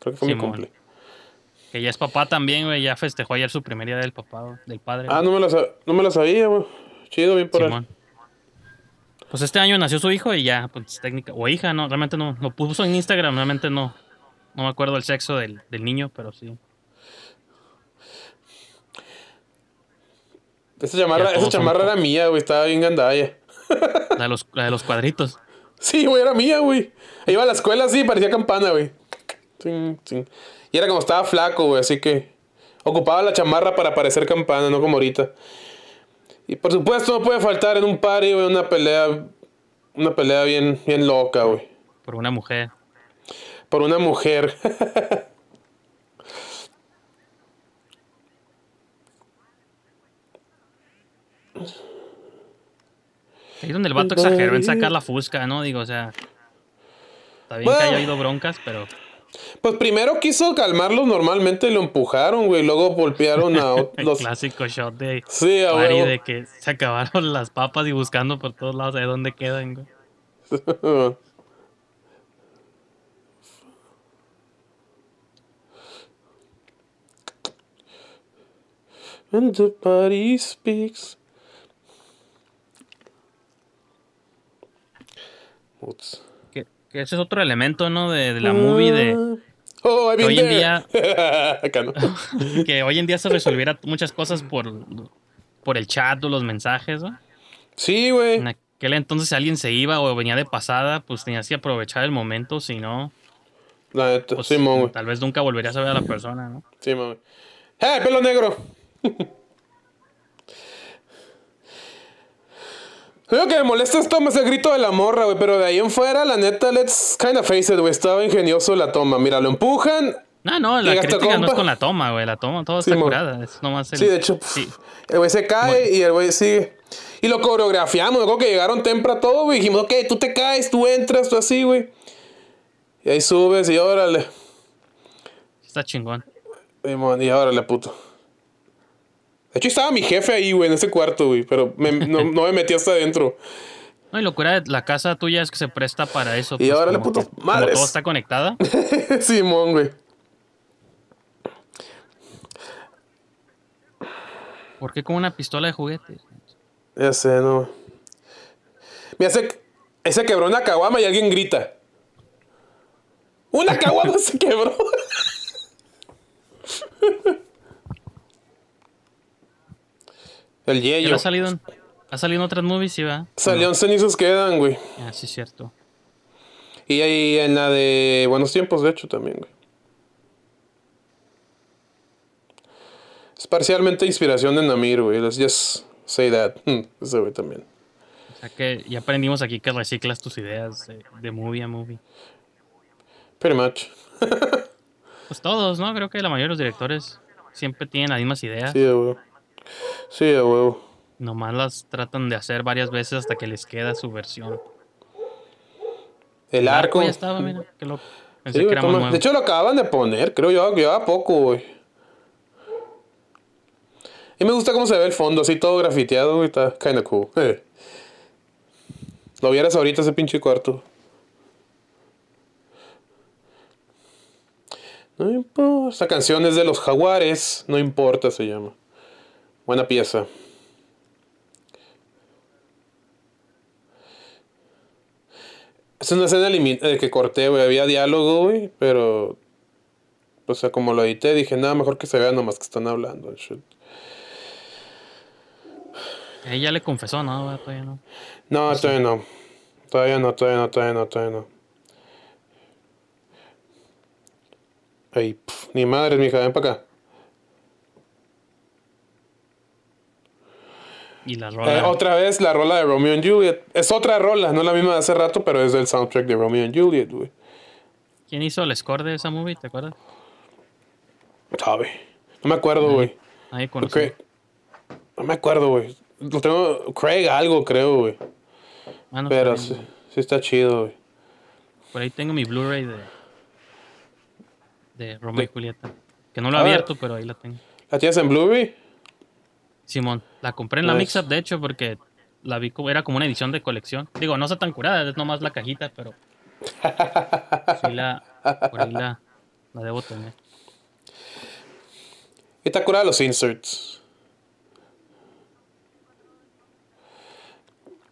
Creo que fue mi cumple. Que ya es papá también, güey. Ya festejó ayer su primer día del papá, del padre. Ah, no me, lo no me lo sabía, güey. Chido, bien por ahí. Pues este año nació su hijo y ya, pues técnica. O hija, no, realmente no. Lo puso en Instagram, realmente no. No me acuerdo el sexo del, niño, pero sí. Esa chamarra, esa era mía, güey. Estaba bien gandalla. La de los, la de los cuadritos. Sí, güey, era mía, güey. Iba a la escuela sí parecía campana, güey. Y era como estaba flaco, güey, así que ocupaba la chamarra para parecer campana, no como ahorita. Y por supuesto no puede faltar en un party, güey, una pelea, una pelea bien, bien loca, güey. Por una mujer. Por una mujer. Ahí donde el vato exageró en sacar la fusca, ¿no? Digo, o sea. Está bien que haya oído broncas, pero. Pues primero quiso calmarlo normalmente lo empujaron, güey. Luego golpearon a El los... clásico shot de sí, Mari de que se acabaron las papas y buscando por todos lados de dónde quedan, güey. the party speaks. Que ese es otro elemento, ¿no? De, la ah. movie de... Oh, que hoy en día... que hoy en día se resolviera muchas cosas por, por el chat o los mensajes, ¿no? Sí, güey. En aquel entonces si alguien se iba o venía de pasada, pues tenías que aprovechar el momento, si no... Pues, tal vez nunca volverías a ver a la persona, ¿no? Sí, mami. ¡Eh, pelo negro! Lo que me molesta es tomas el grito de la morra, güey, pero de ahí en fuera, la neta, let's kind of face it, güey, estaba ingenioso la toma. Mira, lo empujan. No, ah, no, la crítica es con la toma, güey, la toma, todo está curada, Sí, de hecho, sí. el güey se cae y el güey sigue. Y lo coreografiamos, creo que llegaron temprano todo, güey, dijimos, ok, tú te caes, tú entras, tú así, güey. Y ahí subes y órale. Está chingón. Y órale, puto. De hecho, estaba mi jefe ahí, güey, en ese cuarto, güey, pero no, me metí hasta adentro. No, y locura, la casa tuya es que se presta para eso. Y ahora la puto madre. todo está conectada. Simón, güey. ¿Por qué con una pistola de juguete? Ya sé, no. Mira, se ese quebró una caguama y alguien grita. ¡Una caguama se quebró! El Yeyo. Ha salido, en, ha salido en otras movies, sí, va. Salieron no. cenizas quedan, güey. Ah, sí, cierto. Y ahí en la de Buenos Tiempos, de hecho, también, güey. Es parcialmente inspiración de Namir, güey. Let's just say that. ese güey también. O sea que ya aprendimos aquí que reciclas tus ideas de, movie a movie. Pretty much. pues todos, ¿no? Creo que la mayoría de los directores siempre tienen las mismas ideas. Sí, güey. Sí, de huevo. Nomás las tratan de hacer varias veces hasta que les queda su versión. El, arco. de hecho, lo acaban de poner, creo yo, que a poco, Y me gusta cómo se ve el fondo, así todo grafiteado, güey. está kinda cool. Lo vieras ahorita ese pinche cuarto. No importa. Esta canción es de los jaguares, no importa, se llama. Buena pieza. Es una escena eh, que corté, güey. Había diálogo, güey, pero. O sea, como lo edité, dije, nada, mejor que se vea nomás que están hablando. Ella le confesó, ¿no? Ah, todavía no. No, todavía no. Todavía no, todavía no, todavía no, todavía ni madre, mija, ven para acá. Y la eh, rola. otra vez la rola de Romeo and Juliet. Es otra rola, no la misma de hace rato, pero es el soundtrack de Romeo and Juliet, güey. ¿Quién hizo el score de esa movie? ¿Te acuerdas? Sabe. No me acuerdo, güey. Ahí No me acuerdo, güey. Lo tengo. Craig algo, creo, güey. Ah, pero sí, sí, está chido, güey. Por ahí tengo mi Blu-ray de. De Romeo y Julieta. Que no lo he abierto, pero ahí la tengo. ¿La tienes en Blu-ray? Simón. La compré en la la pues Mixup, de hecho, porque la vi era como una edición de colección. Digo, no está tan curada, es nomás la cajita, pero. sí la, por ahí la, la debo tener. Está curada los inserts.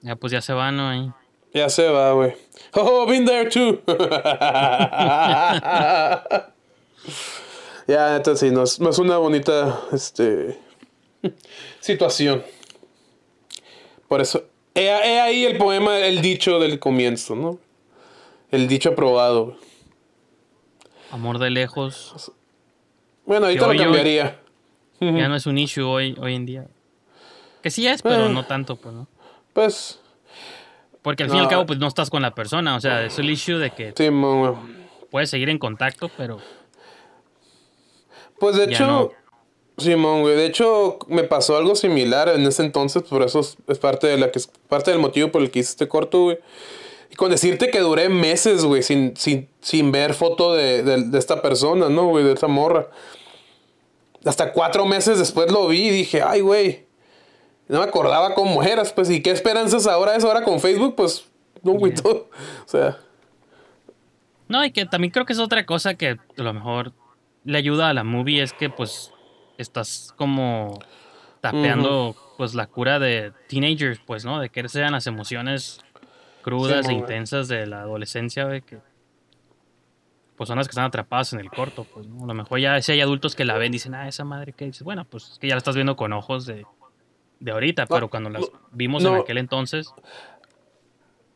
Ya, pues ya se van, ¿no? Ya se va, güey. Oh, been there too. ya, entonces sí, no es una bonita. Este situación. Por eso, he, ahí el poema, el dicho del comienzo, ¿no? El dicho aprobado. Amor de lejos. Bueno, ahorita lo cambiaría. ya no es un issue hoy, hoy en día. Que sí es, pero eh. no tanto, pues, ¿no? Pues. Porque al fin y al cabo, pues no estás con la persona. O sea, es el issue de que. puedes seguir en contacto, pero. Pues de hecho. Simón, güey. De hecho, me pasó algo similar en ese entonces, por eso es parte, de la que, es parte del motivo por el que hice este corto, güey. Y con decirte que duré meses, güey, sin, sin, ver foto de, esta persona, ¿no, güey? De esta morra. Hasta cuatro meses después lo vi y dije, ay, güey. No me acordaba cómo eras, pues. ¿Y qué esperanzas ahora es ahora con Facebook? Pues, no, güey, todo. O sea. No, y que también creo que es otra cosa que a lo mejor le ayuda a la movie, es que, pues, estás como tapeando pues la cura de teenagers, pues, ¿no? De que sean las emociones crudas e intensas de la adolescencia, güey, que pues son las que están atrapadas en el corto, pues, ¿no? A lo mejor ya si hay adultos que la ven dicen, ah, esa madre que dices, bueno, pues es que ya la estás viendo con ojos de, de ahorita, pero cuando las vimos en aquel entonces.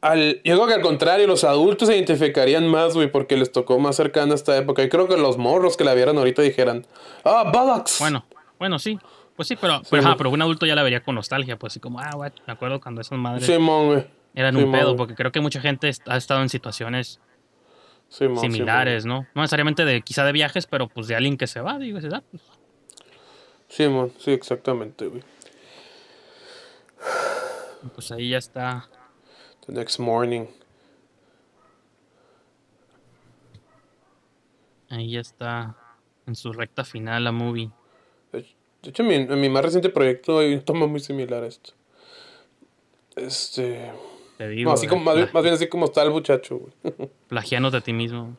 Al, yo creo que al contrario, los adultos se identificarían más, güey, porque les tocó más cercana esta época. Y creo que los morros que la vieran ahorita dijeran, ah, bollocks! Bueno, bueno, sí. Pues sí, pero, un adulto ya la vería con nostalgia, pues así como, ah, güey, me acuerdo cuando esas madres eran un pedo, porque creo que mucha gente ha estado en situaciones similares, ¿no? No necesariamente de quizá de viajes, pero pues de alguien que se va, digo, se pues. Simón, sí, exactamente, güey. Pues ahí ya está the next morning. Ahí ya está en su recta final la movie. De hecho, en mi, mi más reciente proyecto hay un toma muy similar a esto. Este. digo. No, así más, bien, así como está el muchacho, güey. Plagiándote a ti mismo.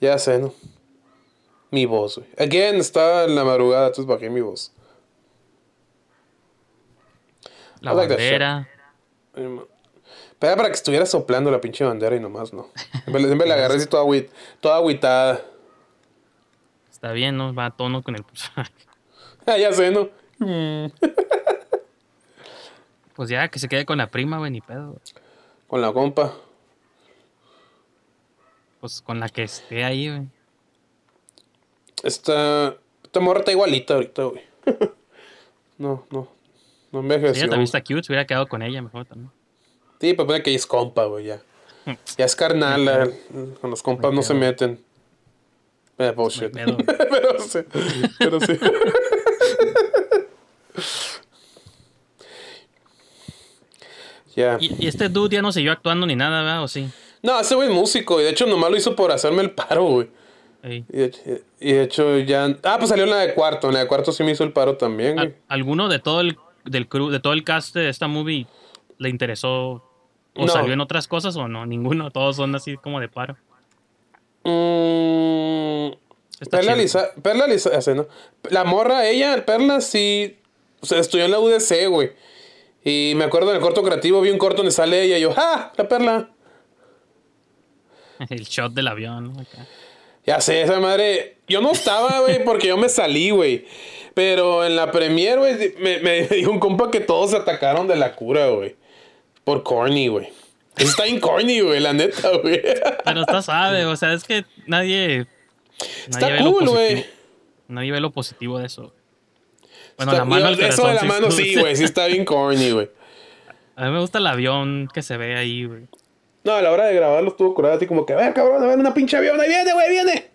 Ya sé, ¿no? Mi voz, güey. Again, estaba en la madrugada, entonces bajé mi voz. La I bandera era para que estuviera soplando la pinche bandera y nomás no. Siempre, la agarré así toda, aguitada. Está bien, ¿no? Va a tono con el ah, ya sé, ¿no? pues ya, que se quede con la prima, güey, ni pedo. Con la compa. Pues con la que esté ahí, güey. Esta, esta morra está igualita ahorita, güey. no, no. No envejeció. ella también está cute, se hubiera quedado con ella mejor también. Sí, puede que es compa, güey, ya. Mm. Ya es carnal, con los compas no se meten. Eh, bullshit. pero sí. Pero sí. Ya. ¿Y, este dude ya no siguió actuando ni nada, ¿verdad? ¿O sí? No, ese güey es músico. Y de hecho, nomás lo hizo por hacerme el paro, güey. Y, de, hecho, ya. Ah, pues salió en la de cuarto. En la de cuarto sí me hizo el paro también, ¿Alguno de todo el, del crew, de todo el cast de esta movie le interesó ¿O salió en otras cosas o no? Ninguno, todos son así como de paro. Mm, Perla, Lisa Perla Lisa ¿no? La morra, ella, Perla sí se estudió en la UDC, güey. Y me acuerdo en el corto creativo, vi un corto donde sale ella y yo, ¡ah! La Perla. El shot del avión. Ya sé, esa madre. Yo no estaba, güey, porque yo me salí, güey. Pero en la premier, güey, me, me, dijo un compa que todos se atacaron de la cura, güey. Por corny, güey. Está bien corny, güey, la neta, güey. Pero está sabe, o sea, es que nadie. Está cool, güey. Nadie ve lo positivo de eso. Bueno, la mano. Yo, eso de la mano sí, güey. Sí está bien corny, güey. A mí me gusta el avión que se ve ahí, güey. No, a la hora de grabarlo estuvo curado así como que, a ver, cabrón, a ver, una pinche avión, ahí viene, güey, viene.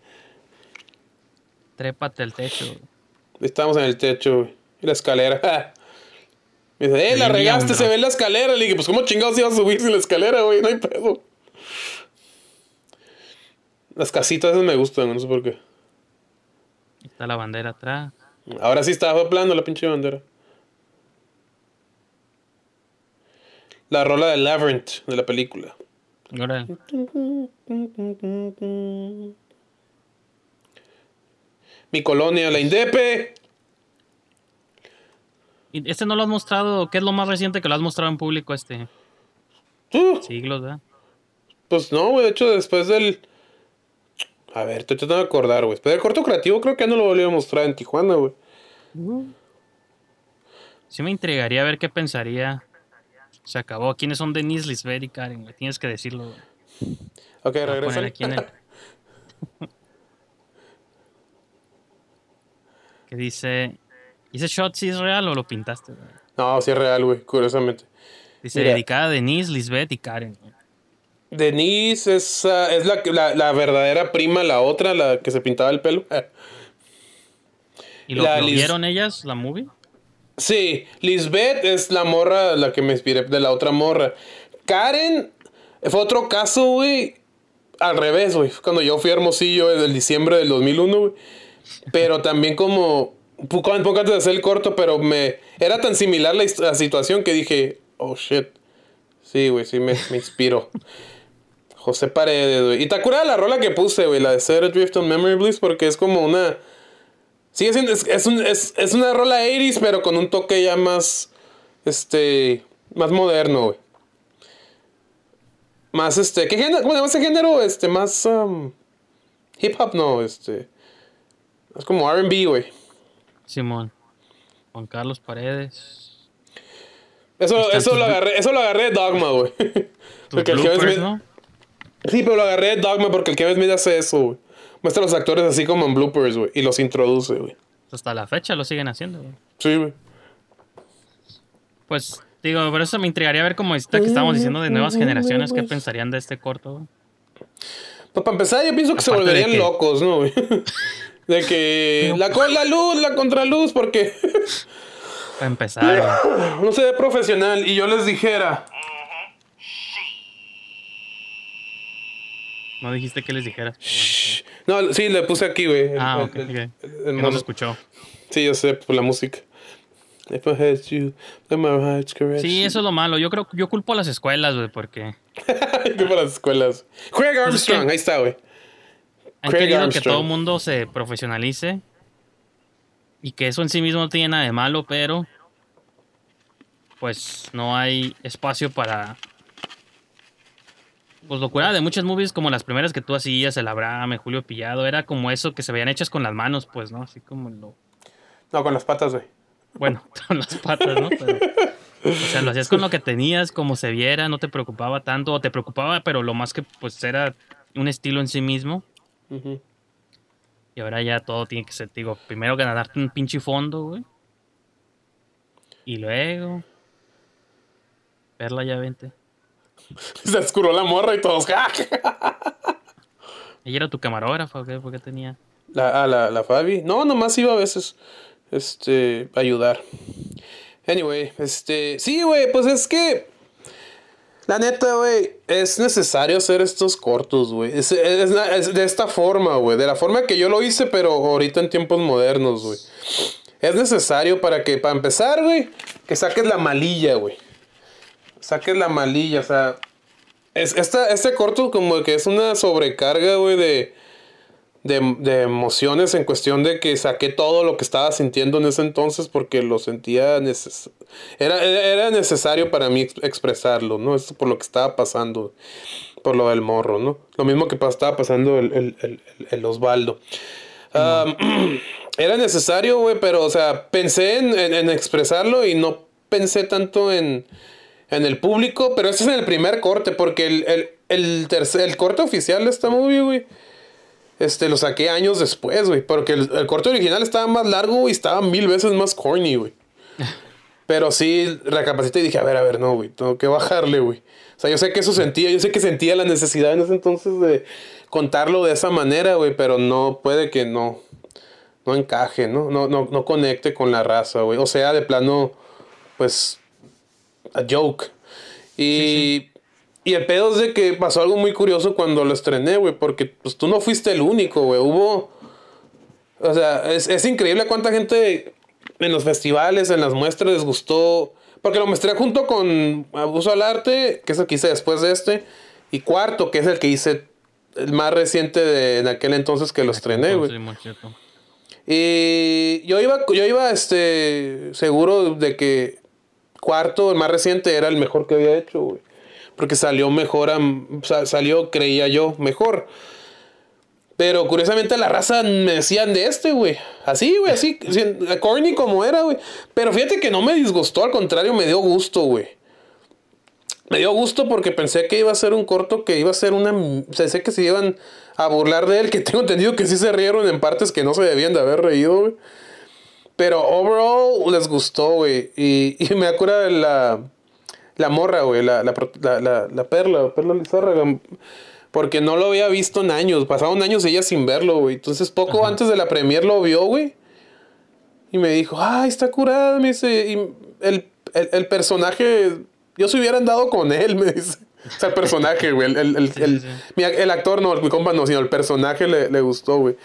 Trépate el techo. Güey. Estamos en el techo, güey. Y la escalera. Me dice, eh, la regaste, se ve la escalera. Le dije, pues cómo chingados iba a subir sin la escalera, güey, no hay pedo. Las casitas esas me gustan, no sé por qué. Está la bandera atrás. Ahora sí estaba soplando la pinche bandera. La rola de Labyrinth de la película. Ahora. Mi colonia, la Indepe. Este no lo has mostrado. ¿Qué es lo más reciente que lo has mostrado en público este? Siglos, ¿verdad? Pues no, güey. De hecho, después del. A ver, te tratando de acordar, güey. Pero el corto creativo creo que ya no lo volví a mostrar en Tijuana, güey. Mm. Sí me intrigaría a ver qué pensaría. Se acabó. ¿Quiénes son Denise, Lisbeth y Karen, Tienes que decirlo, güey. Ok, regresa. ¿Qué que dice... ¿Y ese shot sí es real o lo pintaste? No, sí es real, güey, curiosamente. Dice, dedicada a Denise, Lisbeth y Karen. Denise es, ah, es la, la, verdadera prima, la otra, la que se pintaba el pelo. ¿Y lo, vieron ellas, la movie? Sí, Lisbeth es la morra, la que me inspiré de la otra morra. Karen fue otro caso, güey, al revés, güey. Cuando yo fui a Hermosillo en el diciembre del 2001, güey. Pero también como poco, poco antes de hacer el corto, pero me era tan similar la, situación que dije, oh shit. Sí, güey, sí me, me inspiró. José Paredes, güey. Y te acuerdas la rola que puse, güey, la de Cedar Drift on Memory Bliss, porque es como una. Sigue siendo. Es, es, una rola 80 pero con un toque ya más. Este. Más moderno, güey. Más este. ¿Qué género? ¿Cómo se ese género? Este, más. Um, hip hop, no, este. Es como RB, güey. Simón. Juan Carlos Paredes. Eso, eso, lo, agarré, eso lo agarré de Dogma, güey. Porque el Kevin Smith... Sí, pero lo agarré de Dogma porque el Kevin Smith hace eso, güey. Muestra a los actores así como en bloopers, güey. Y los introduce, güey. Pues hasta la fecha lo siguen haciendo, güey. Sí, güey. Pues, digo, por eso me intrigaría ver como esta que estamos diciendo de nuevas generaciones, ¿qué pensarían de este corto, güey? Pues para empezar, yo pienso que se volverían locos, ¿no, güey? De que la, la luz, la contraluz, porque. Empezaron. empezar. No se ve profesional. Y yo les dijera. No dijiste que les dijera? No, sí, le puse aquí, güey. Ah, ok. no se escuchó. Sí, yo sé, por la música. If I you, my sí, eso es lo malo. Yo creo yo culpo a las escuelas, güey, porque. culpo a las escuelas. Craig pues Armstrong, ahí está, güey. Han querido que todo el mundo se profesionalice y que eso en sí mismo no tiene nada de malo, pero pues no hay espacio para pues locura de muchas movies como las primeras que tú hacías, el Abraham, el Julio Pillado, era como eso que se veían hechas con las manos, pues, ¿no? Así como lo... No, con las patas, güey. Bueno, con las patas, ¿no? o sea, lo hacías con lo que tenías, como se viera, no te preocupaba tanto, o te preocupaba, pero lo más que pues era un estilo en sí mismo. Y ahora ya todo tiene que ser, digo, primero que un pinche fondo, güey. Y luego. verla ya vente. Se oscuró la morra y todos. Ella era tu camarógrafa, ¿qué? ¿Por tenía? La, ah, la, la Fabi. No, nomás iba a veces. Este. ayudar. Anyway, este. Sí, güey, pues es que. La neta, güey, es necesario hacer estos cortos, güey. Es, de esta forma, güey. De la forma que yo lo hice, pero ahorita en tiempos modernos, güey. Es necesario para que, para empezar, güey, que saques la malilla, güey. Saques la malilla, o sea. Es, este corto como que es una sobrecarga, güey, de de, emociones en cuestión de que saqué todo lo que estaba sintiendo en ese entonces porque lo sentía era, necesario para mí expresarlo, ¿no? Esto por lo que estaba pasando, por lo del morro, ¿no? Lo mismo que estaba pasando el, Osvaldo. era necesario, güey, pero, o sea, pensé en, expresarlo y no pensé tanto en, en el público, pero ese es el primer corte, porque el, el corte oficial de muy movie, güey este, lo saqué años después, güey. Porque el, corte original estaba más largo y estaba mil veces más corny, güey. Pero sí, recapacité y dije, a ver, a ver, no, güey, tengo que bajarle, güey. O sea, yo sé que eso sentía, yo sé que sentía la necesidad en ese entonces de contarlo de esa manera, güey, pero no, puede que no, no encaje, ¿no? No, no, conecte con la raza, güey. O sea, de plano, pues, a joke. Y y el pedo es de que pasó algo muy curioso cuando lo estrené, güey, porque pues, tú no fuiste el único, güey. Hubo. O sea, es, increíble cuánta gente en los festivales, en las muestras les gustó. Porque lo mostré junto con Abuso al Arte, que es el que hice después de este, y Cuarto, que es el que hice el más reciente de en aquel entonces que lo estrené, güey. y yo iba, yo iba este, seguro de que Cuarto, el más reciente, era el mejor que había hecho, güey porque salió mejor, salió, creía yo, mejor. Pero curiosamente la raza me decían de este, güey. Así, güey, así, corny como era, güey. Pero fíjate que no me disgustó, al contrario, me dio gusto, güey. Me dio gusto porque pensé que iba a ser un corto, que iba a ser una... O sé que se iban a burlar de él, que tengo entendido que sí se rieron en partes que no se debían de haber reído, güey. Pero overall les gustó, güey. Y, y me acuerdo de la la morra, güey, la, la, la, la perla, perla Porque no lo había visto en años. Pasaron años ella sin verlo, güey. Entonces, poco antes de la premier lo vio, güey. Y me dijo, ay, ah, está curada. Me dice, y el, personaje, yo se hubiera andado con él, me dice. O sea, el personaje, güey. El, actor, no, el compa no, sino el personaje le, le gustó, güey.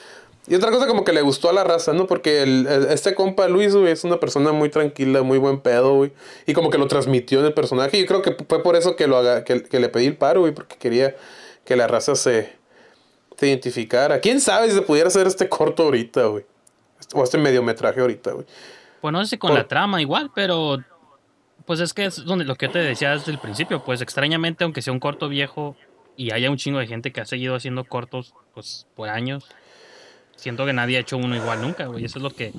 Y otra cosa como que le gustó a la raza, ¿no? Porque el, este compa Luis, güey, es una persona muy tranquila, muy buen pedo, güey. Y como que lo transmitió en el personaje. Y yo creo que fue por eso que, lo haga, que, le pedí el paro, güey, porque quería que la raza se, se identificara. ¿Quién sabe si se pudiera hacer este corto ahorita, güey? O este mediometraje ahorita, güey. Pues no sé si con la trama igual, pero pues es que es donde lo que te decía desde el principio, pues extrañamente, aunque sea un corto viejo y haya un chingo de gente que ha seguido haciendo cortos pues por años, siento que nadie ha hecho uno igual nunca, güey. Eso es lo que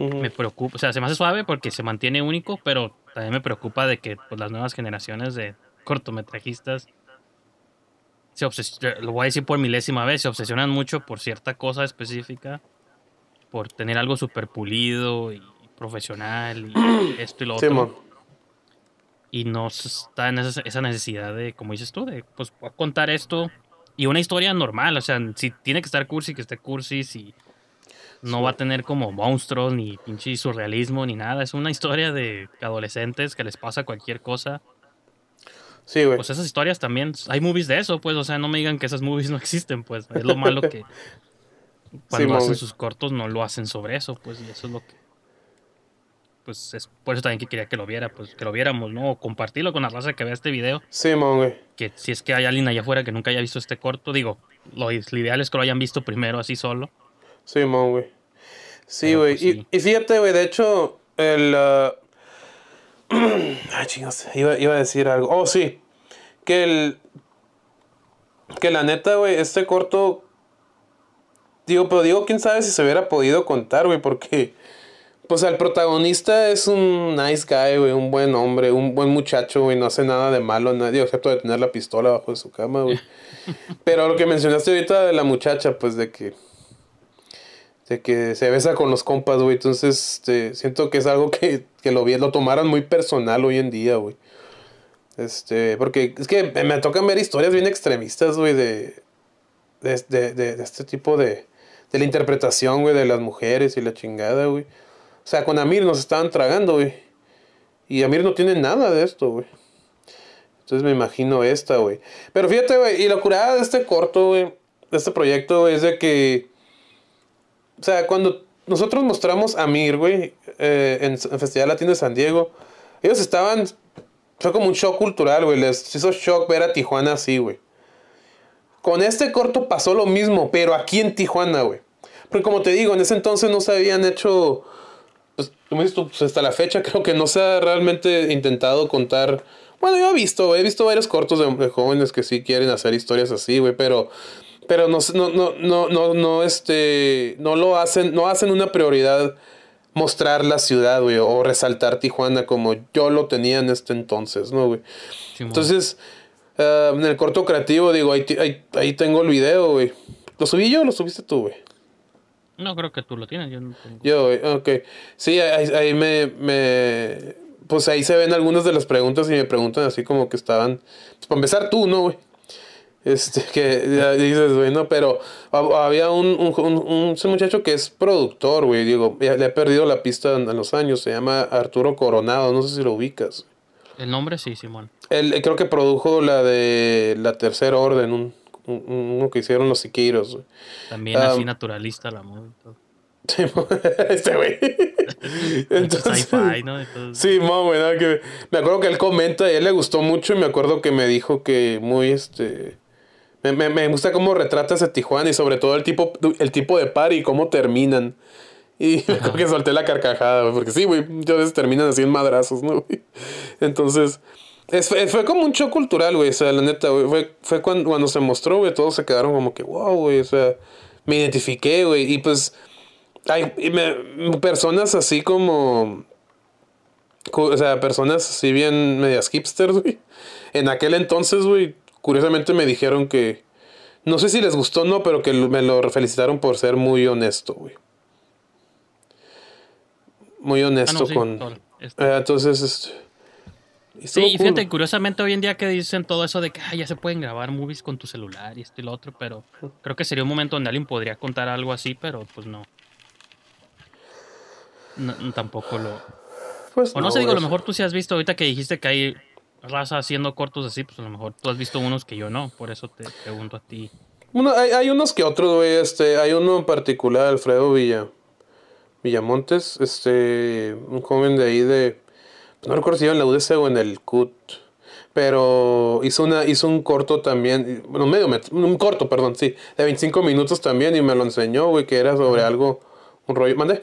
me preocupa. O sea, se me hace suave porque se mantiene único, pero también me preocupa de que pues, las nuevas generaciones de cortometrajistas se lo voy a decir por milésima vez, se obsesionan mucho por cierta cosa específica, por tener algo súper pulido y profesional y esto y lo otro. Y no está en esa, necesidad de, como dices tú, de pues, contar esto y una historia normal, o sea, si tiene que estar cursi, que esté cursi, y no va a tener como monstruos, ni pinche surrealismo, ni nada. Es una historia de adolescentes que les pasa cualquier cosa. Sí, güey. Pues esas historias también, hay movies de eso, pues, o sea, no me digan que esas movies no existen, pues, es lo malo que cuando hacen sus cortos no lo hacen sobre eso, pues, y eso es lo que pues es por eso también que quería que lo viera, pues que lo viéramos, ¿no? compartirlo con la raza que vea este video. Sí, güey. Que si es que hay alguien allá afuera que nunca haya visto este corto, digo, lo, ideal es que lo hayan visto primero así solo. Sí, güey. Sí, güey. Pues, y, fíjate, güey, de hecho, el... Uh, ay, iba, iba a decir algo. Oh, sí. Que el... Que la neta, güey, este corto... Digo, pero digo, quién sabe si se hubiera podido contar, güey, porque pues el protagonista es un nice guy, güey, un buen hombre, un buen muchacho, güey, no hace nada de malo, nadie, excepto de tener la pistola bajo de su cama, güey. Pero lo que mencionaste ahorita de la muchacha, pues de que. de que se besa con los compas, güey. Entonces, este, siento que es algo que, que lo, lo tomaran muy personal hoy en día, güey. Este, porque es que me tocan ver historias bien extremistas, güey, de, de, de, de, este tipo de, de la interpretación, güey, de las mujeres y la chingada, güey. O sea, con Amir nos estaban tragando, güey. Y Amir no tiene nada de esto, güey. Entonces me imagino esta, güey. Pero fíjate, güey, y la curada de este corto, güey, de este proyecto, es de que. O sea, cuando nosotros mostramos a Amir, güey, eh, en, en Festival Latino de San Diego, ellos estaban. Fue como un shock cultural, güey. Les hizo shock ver a Tijuana así, güey. Con este corto pasó lo mismo, pero aquí en Tijuana, güey. Porque como te digo, en ese entonces no se habían hecho pues, pues hasta la fecha creo que no se ha realmente intentado contar. Bueno, yo he visto, he visto varios cortos de, jóvenes que sí quieren hacer historias así, güey, pero pero no no no no no este no lo hacen, no hacen una prioridad mostrar la ciudad, güey, o resaltar Tijuana como yo lo tenía en este entonces, ¿no, güey? entonces, ah, en el corto creativo, digo, ahí, ahí, tengo el video, güey. Lo subí yo, o lo subiste tú, güey. No creo que tú lo tienes, yo no tengo. Yo, ok. Sí, ahí, me, me, Pues ahí se ven algunas de las preguntas y me preguntan así como que estaban. Pues para empezar tú, ¿no, güey? Este, que dices, güey, no, pero había un, un, un, muchacho que es productor, güey, digo, le ha perdido la pista en, los años, se llama Arturo Coronado, no sé si lo ubicas. El nombre sí, Simón. Él eh, creo que produjo la de La Tercera Orden, un, uno que hicieron los Siqueiros. También así naturalista la moda este güey. Entonces, sí, me acuerdo que él comenta, a él le gustó mucho y me acuerdo que me dijo que muy este me, gusta cómo retratas a Tijuana y sobre todo el tipo el tipo de par y cómo terminan. Y me acuerdo que solté la carcajada, porque sí, güey, a veces terminan así en madrazos, ¿no? Entonces, fue como un show cultural, güey. O sea, la neta, güey. Fue, cuando, se mostró, güey. Todos se quedaron como que, wow, güey. O sea, me identifiqué, güey. Y pues, hay personas así como. O sea, personas así bien medias hipsters, güey. En aquel entonces, güey, curiosamente me dijeron que. No sé si les gustó o no, pero que me lo felicitaron por ser muy honesto, güey. Muy ah, honesto con. Este. Ah, entonces, este Sí, y fíjate, curiosamente hoy en día que dicen todo eso de que ya se pueden grabar movies con tu celular y esto y lo otro, pero creo que sería un momento donde alguien podría contar algo así, pero pues no. tampoco lo. Pues o no, sé, digo, a lo mejor tú sí has visto ahorita que dijiste que hay raza haciendo cortos así, pues a lo mejor tú has visto unos que yo no, por eso te pregunto a ti. hay, unos que otros, güey, este, hay uno en particular, Alfredo Villa, Villamontes, este, un joven de ahí de, no recuerdo si iba en la UDC o en el CUT, pero hizo, una, hizo un corto también, bueno, medio un corto, perdón, sí, de 25 minutos también y me lo enseñó, güey, que era sobre algo, un rollo, mandé.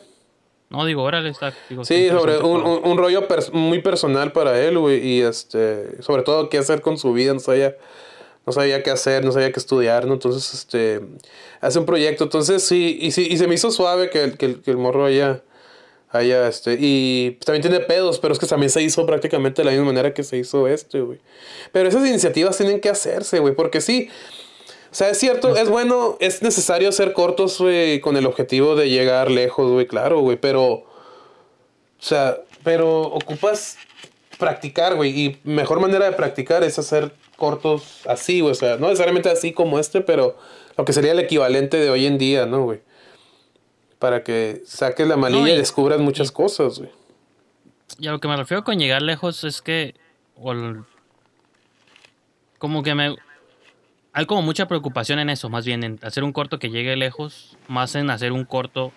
No, digo, órale, está. sí, sobre un, rollo muy personal para él, güey, y este, sobre todo qué hacer con su vida, no sabía, no sabía qué hacer, no sabía qué estudiar, ¿no? Entonces, este, hace un proyecto, entonces sí, y, sí, y se me hizo suave que, el morro haya allá ah, este y también tiene pedos pero es que también se hizo prácticamente de la misma manera que se hizo este güey pero esas iniciativas tienen que hacerse güey porque sí o sea es cierto es bueno es necesario hacer cortos güey con el objetivo de llegar lejos güey claro güey pero o sea pero ocupas practicar güey y mejor manera de practicar es hacer cortos así güey o sea no necesariamente así como este pero lo que sería el equivalente de hoy en día no güey para que saques la manilla y, descubras muchas cosas, güey. Y a lo que me refiero con llegar lejos es que. como que me. Hay como mucha preocupación en eso, más bien en hacer un corto que llegue lejos, más en hacer un corto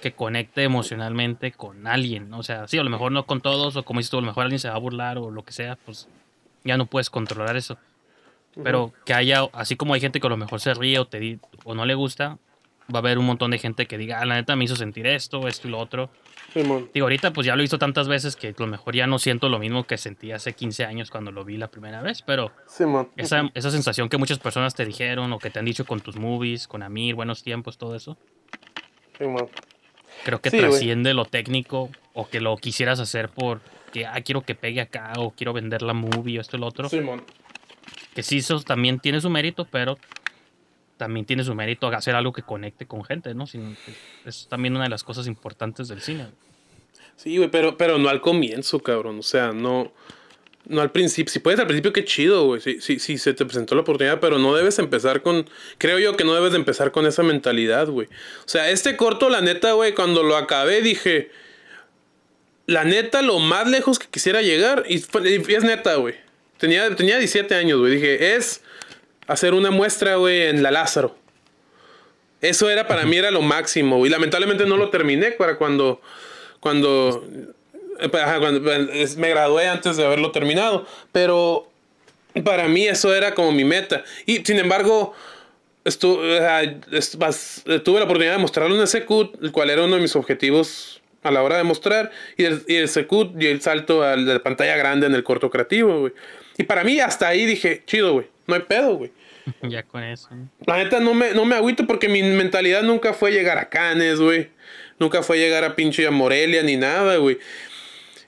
que conecte emocionalmente con alguien. O sea, sí, a lo mejor no con todos, o como dices tú, a lo mejor alguien se va a burlar o lo que sea, pues ya no puedes controlar eso. Pero que haya, así como hay gente que a lo mejor se ríe o, te, o no le gusta, va a haber un montón de gente que diga, ah, la neta me hizo sentir esto, esto y lo otro. Sí, Digo, ahorita pues ya lo he visto tantas veces que a lo mejor ya no siento lo mismo que sentí hace 15 años cuando lo vi la primera vez, pero esa, esa, sensación que muchas personas te dijeron o que te han dicho con tus movies, con Amir, buenos tiempos, todo eso. Sí, creo que trasciende lo técnico o que lo quisieras hacer por que, ah, quiero que pegue acá o quiero vender la movie o esto y lo otro. Que sí, eso también tiene su mérito, pero también tiene su mérito hacer algo que conecte con gente, ¿no? es también una de las cosas importantes del cine. Sí, güey, pero, pero no al comienzo, cabrón. O sea, no. No al principio. Si puedes al principio, qué chido, güey. Sí, sí se te presentó la oportunidad, pero no debes empezar con. Creo yo que no debes de empezar con esa mentalidad, güey. O sea, este corto, la neta, güey, cuando lo acabé dije. La neta, lo más lejos que quisiera llegar. Y, y es neta, güey. Tenía, tenía 17 años, güey. Dije, es hacer una muestra, güey, en la Lázaro. Eso era para mí era lo máximo, y lamentablemente no lo terminé para cuando cuando, eh, eh, me gradué antes de haberlo terminado, pero para mí eso era como mi meta. Y sin embargo, eh, tuve la oportunidad de mostrarlo en el Secut, el cual era uno de mis objetivos a la hora de mostrar, y el, Secut y el salto a la pantalla grande en el corto creativo, güey. Y para mí hasta ahí dije, chido, güey. No hay pedo, güey. ya con eso. La neta no me, no agüito porque mi mentalidad nunca fue llegar a Canes, güey. Nunca fue llegar a pinche a Morelia ni nada, güey.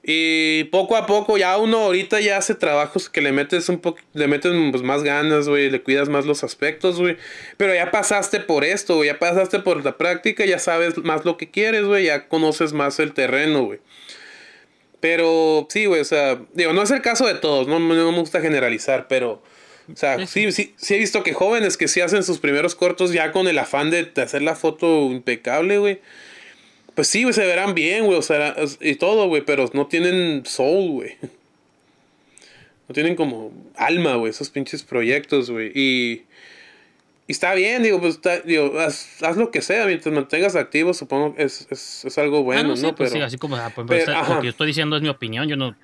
Y poco a poco, ya uno ahorita ya hace trabajos que le metes un poco, le metes pues, más ganas, güey, le cuidas más los aspectos, güey. Pero ya pasaste por esto, güey, ya pasaste por la práctica, ya sabes más lo que quieres, güey, ya conoces más el terreno, güey. Pero sí, güey, o sea, digo, no es el caso de todos, no, no me gusta generalizar, pero o sea, sí, sí, sí he visto que jóvenes que sí hacen sus primeros cortos ya con el afán de, hacer la foto impecable, güey. Pues sí, güey, se verán bien, güey, o sea, y todo, güey, pero no tienen soul, güey. No tienen como alma, güey, esos pinches proyectos, güey. Y, está bien, digo, pues digo, haz, lo que sea, mientras mantengas activo, supongo que es, algo ah, bueno, no, sí, pues así como, ah, pues, yo estoy diciendo es mi opinión, yo no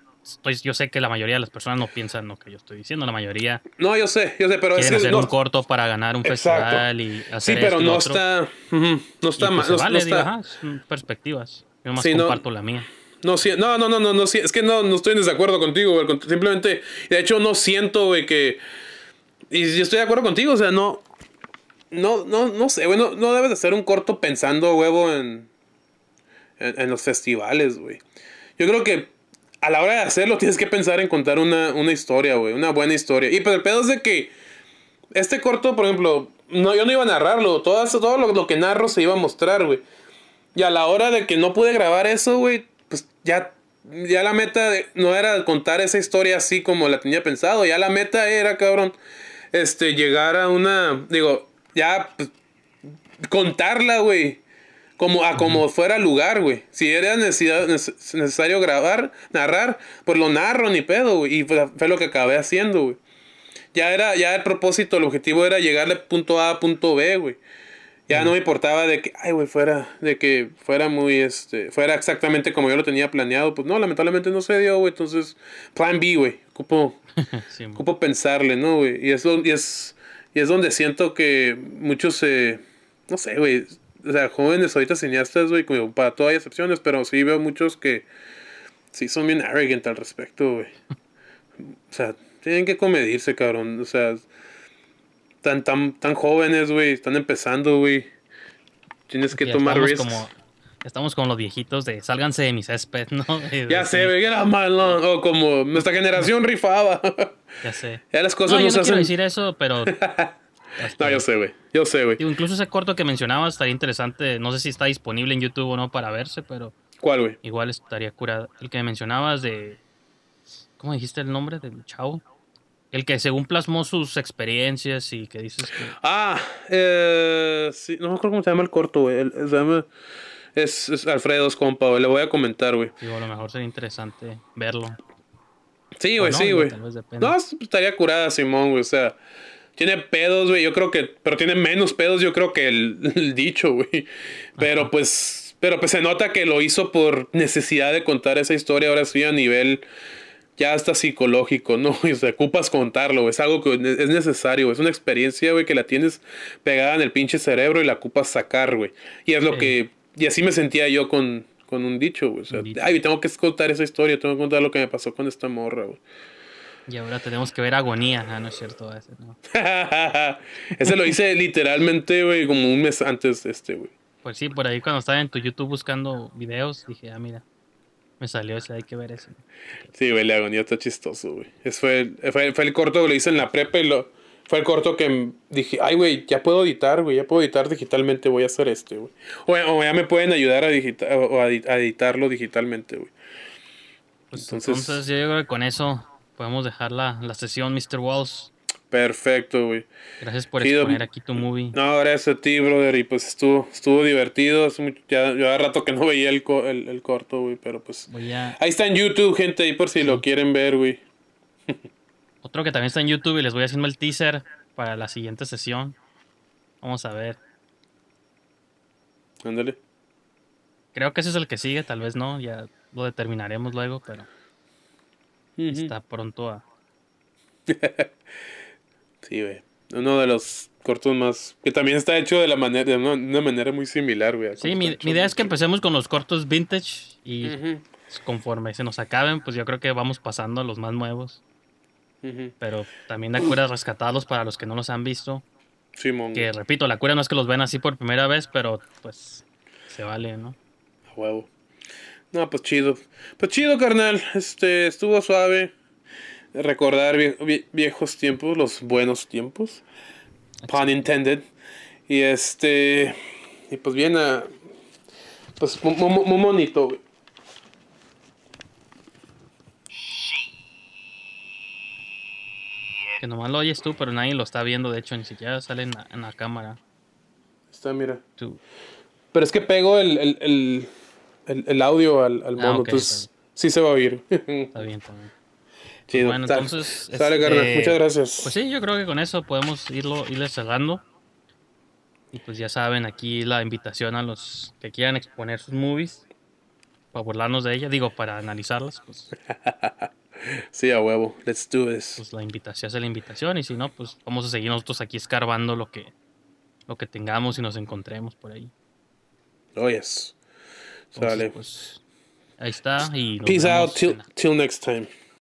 pues, yo sé que la mayoría de las personas no piensan lo que yo estoy diciendo, la mayoría. No, yo sé, yo sé, pero es hacer un corto para ganar un festival y hacer Sí, pero no, Está, no está, pues no, está, perspectivas. Yo más comparto la mía. No, no, no, no, no, es que no, no estoy en desacuerdo contigo, güey, simplemente, de hecho, no siento, güey, que y yo estoy de acuerdo contigo, o sea, no, no, no, no sé, bueno no, debes hacer un corto pensando, huevo, en, en los festivales, güey. Yo creo que a la hora de hacerlo tienes que pensar en contar una, historia, güey. Una buena historia. Y pero el pedo es de que este corto, por ejemplo, no, yo no iba a narrarlo. Todo, todo lo, que narro se iba a mostrar, güey. Y a la hora de que no pude grabar eso, güey, pues ya, ya la meta no era contar esa historia así como la tenía pensado. Ya la meta era, cabrón, este, llegar a una, digo, ya pues, contarla, güey como a como fuera lugar, güey. Si era necesidad, necesario grabar, narrar, pues lo narro ni pedo, güey. Y fue lo que acabé haciendo, güey. Ya era, ya el propósito, el objetivo era llegarle punto A a punto B, güey. Ya no me importaba de que, ay, güey, fuera, de que fuera muy, este, fuera exactamente como yo lo tenía planeado. Pues no, lamentablemente no se dio, güey. Entonces, plan B, güey. Ocupo, pensarle, ¿no, güey? Y es, y, es, y es donde siento que muchos no sé, güey, o sea, jóvenes ahorita cineastas, güey, para todo hay excepciones, pero sí veo muchos que sí son bien arrogant al respecto, güey. O sea, tienen que comedirse, cabrón. O sea, tan, tan, tan jóvenes, güey, están empezando, güey. Tienes que tomar risks. Como, estamos como los viejitos de sálganse de mi césped, ¿no? ya sé, güey, malo O como nuestra generación rifaba. ya sé. Ya las cosas no, no quiero decir eso, pero No, yo sé, güey. Yo sé, güey. Incluso ese corto que mencionabas estaría interesante. No sé si está disponible en YouTube o no para verse, pero. ¿Cuál, güey? Igual estaría curado. El que mencionabas de. ¿Cómo dijiste el nombre del chavo? El que según plasmó sus experiencias y que dices que... Ah, eh, sí, no me acuerdo cómo se llama el corto, güey. se llama, es, Alfredo compa, güey. Le voy a comentar, güey. Digo, a lo mejor sería interesante verlo. Sí, güey, sí, güey. No, estaría curada Simón, güey. O sea, tiene pedos, güey. Yo creo que, pero tiene menos pedos, yo creo que el, dicho, güey. Pero pues, pero pues se nota que lo hizo por necesidad de contar esa historia ahora sí a nivel ya hasta psicológico, ¿no? Y o sea, ocupas contarlo, güey. Es algo que es necesario, Es una experiencia, güey, que la tienes pegada en el pinche cerebro y la ocupas sacar, güey. Y es lo que, y así me sentía yo con, con un dicho, güey. O sea, ay, tengo que contar esa historia, tengo que contar lo que me pasó con esta morra, güey. Y ahora tenemos que ver agonía. Ah, no es cierto, ese lo hice literalmente, güey, como un mes antes este, güey. Pues sí, por ahí cuando estaba en tu YouTube buscando videos, dije, ah, mira, me salió ese, hay que ver ese. Sí, güey, la agonía está chistoso, güey. fue el, fue, el corto que lo hice en la prepa y lo, fue el corto que dije, ay, güey, ya puedo editar, güey, ya puedo editar digitalmente, voy a hacer este, güey. O, ya me pueden ayudar a, editarlo digitalmente, güey. Pues entonces, entonces, yo creo con eso podemos dejar la, sesión, Mr. Walls. Perfecto, güey. Gracias por poner aquí tu movie. No, gracias a ti, brother. Y pues estuvo, estuvo divertido. Yo hace rato que no veía el, corto, güey. Pero pues. Ahí está en YouTube, gente. Ahí por si lo quieren ver, güey. Otro que también está en YouTube y les voy haciendo el teaser para la siguiente sesión. Vamos a ver. Ándale. Creo que ese es el que sigue, tal vez no. Ya lo determinaremos luego, pero está pronto a. sí, güey. Uno de los cortos más. Que también está hecho de la manera, de una, manera muy similar, güey. Sí, mi, idea es que empecemos con los cortos vintage y pues, conforme se nos acaben, pues yo creo que vamos pasando a los más nuevos. Pero también la cura rescatados para los que no los han visto. Simón. Que repito, la cura no es que los ven así por primera vez, pero pues se vale, ¿no? A huevo. No, pues chido. Pues chido, carnal. Este, estuvo suave. Recordar viejos tiempos, los buenos tiempos. Pun intended. Y este. Y pues bien, a, ah, pues muy, bonito, Que nomás lo oyes tú, pero nadie lo está viendo, de hecho, ni siquiera sale en la, cámara. Está, mira. Tú. Pero es que pego el el, audio al, al ah, mono, sí se va a oír. Está bien, también. Bueno, entonces. Este, muchas gracias. Pues sí, yo creo que con eso podemos irlo, irle cerrando. Y pues ya saben, aquí la invitación a los que quieran exponer sus movies. Para burlarnos de ella digo, para analizarlas. Pues. sí, a huevo. Let's do this. Pues la invitación es la invitación. Y si no, pues vamos a seguir nosotros aquí escarbando lo que, lo que tengamos y nos encontremos por ahí. Oh, yes. Pues, ahí está. Y Peace out. Till, till next time.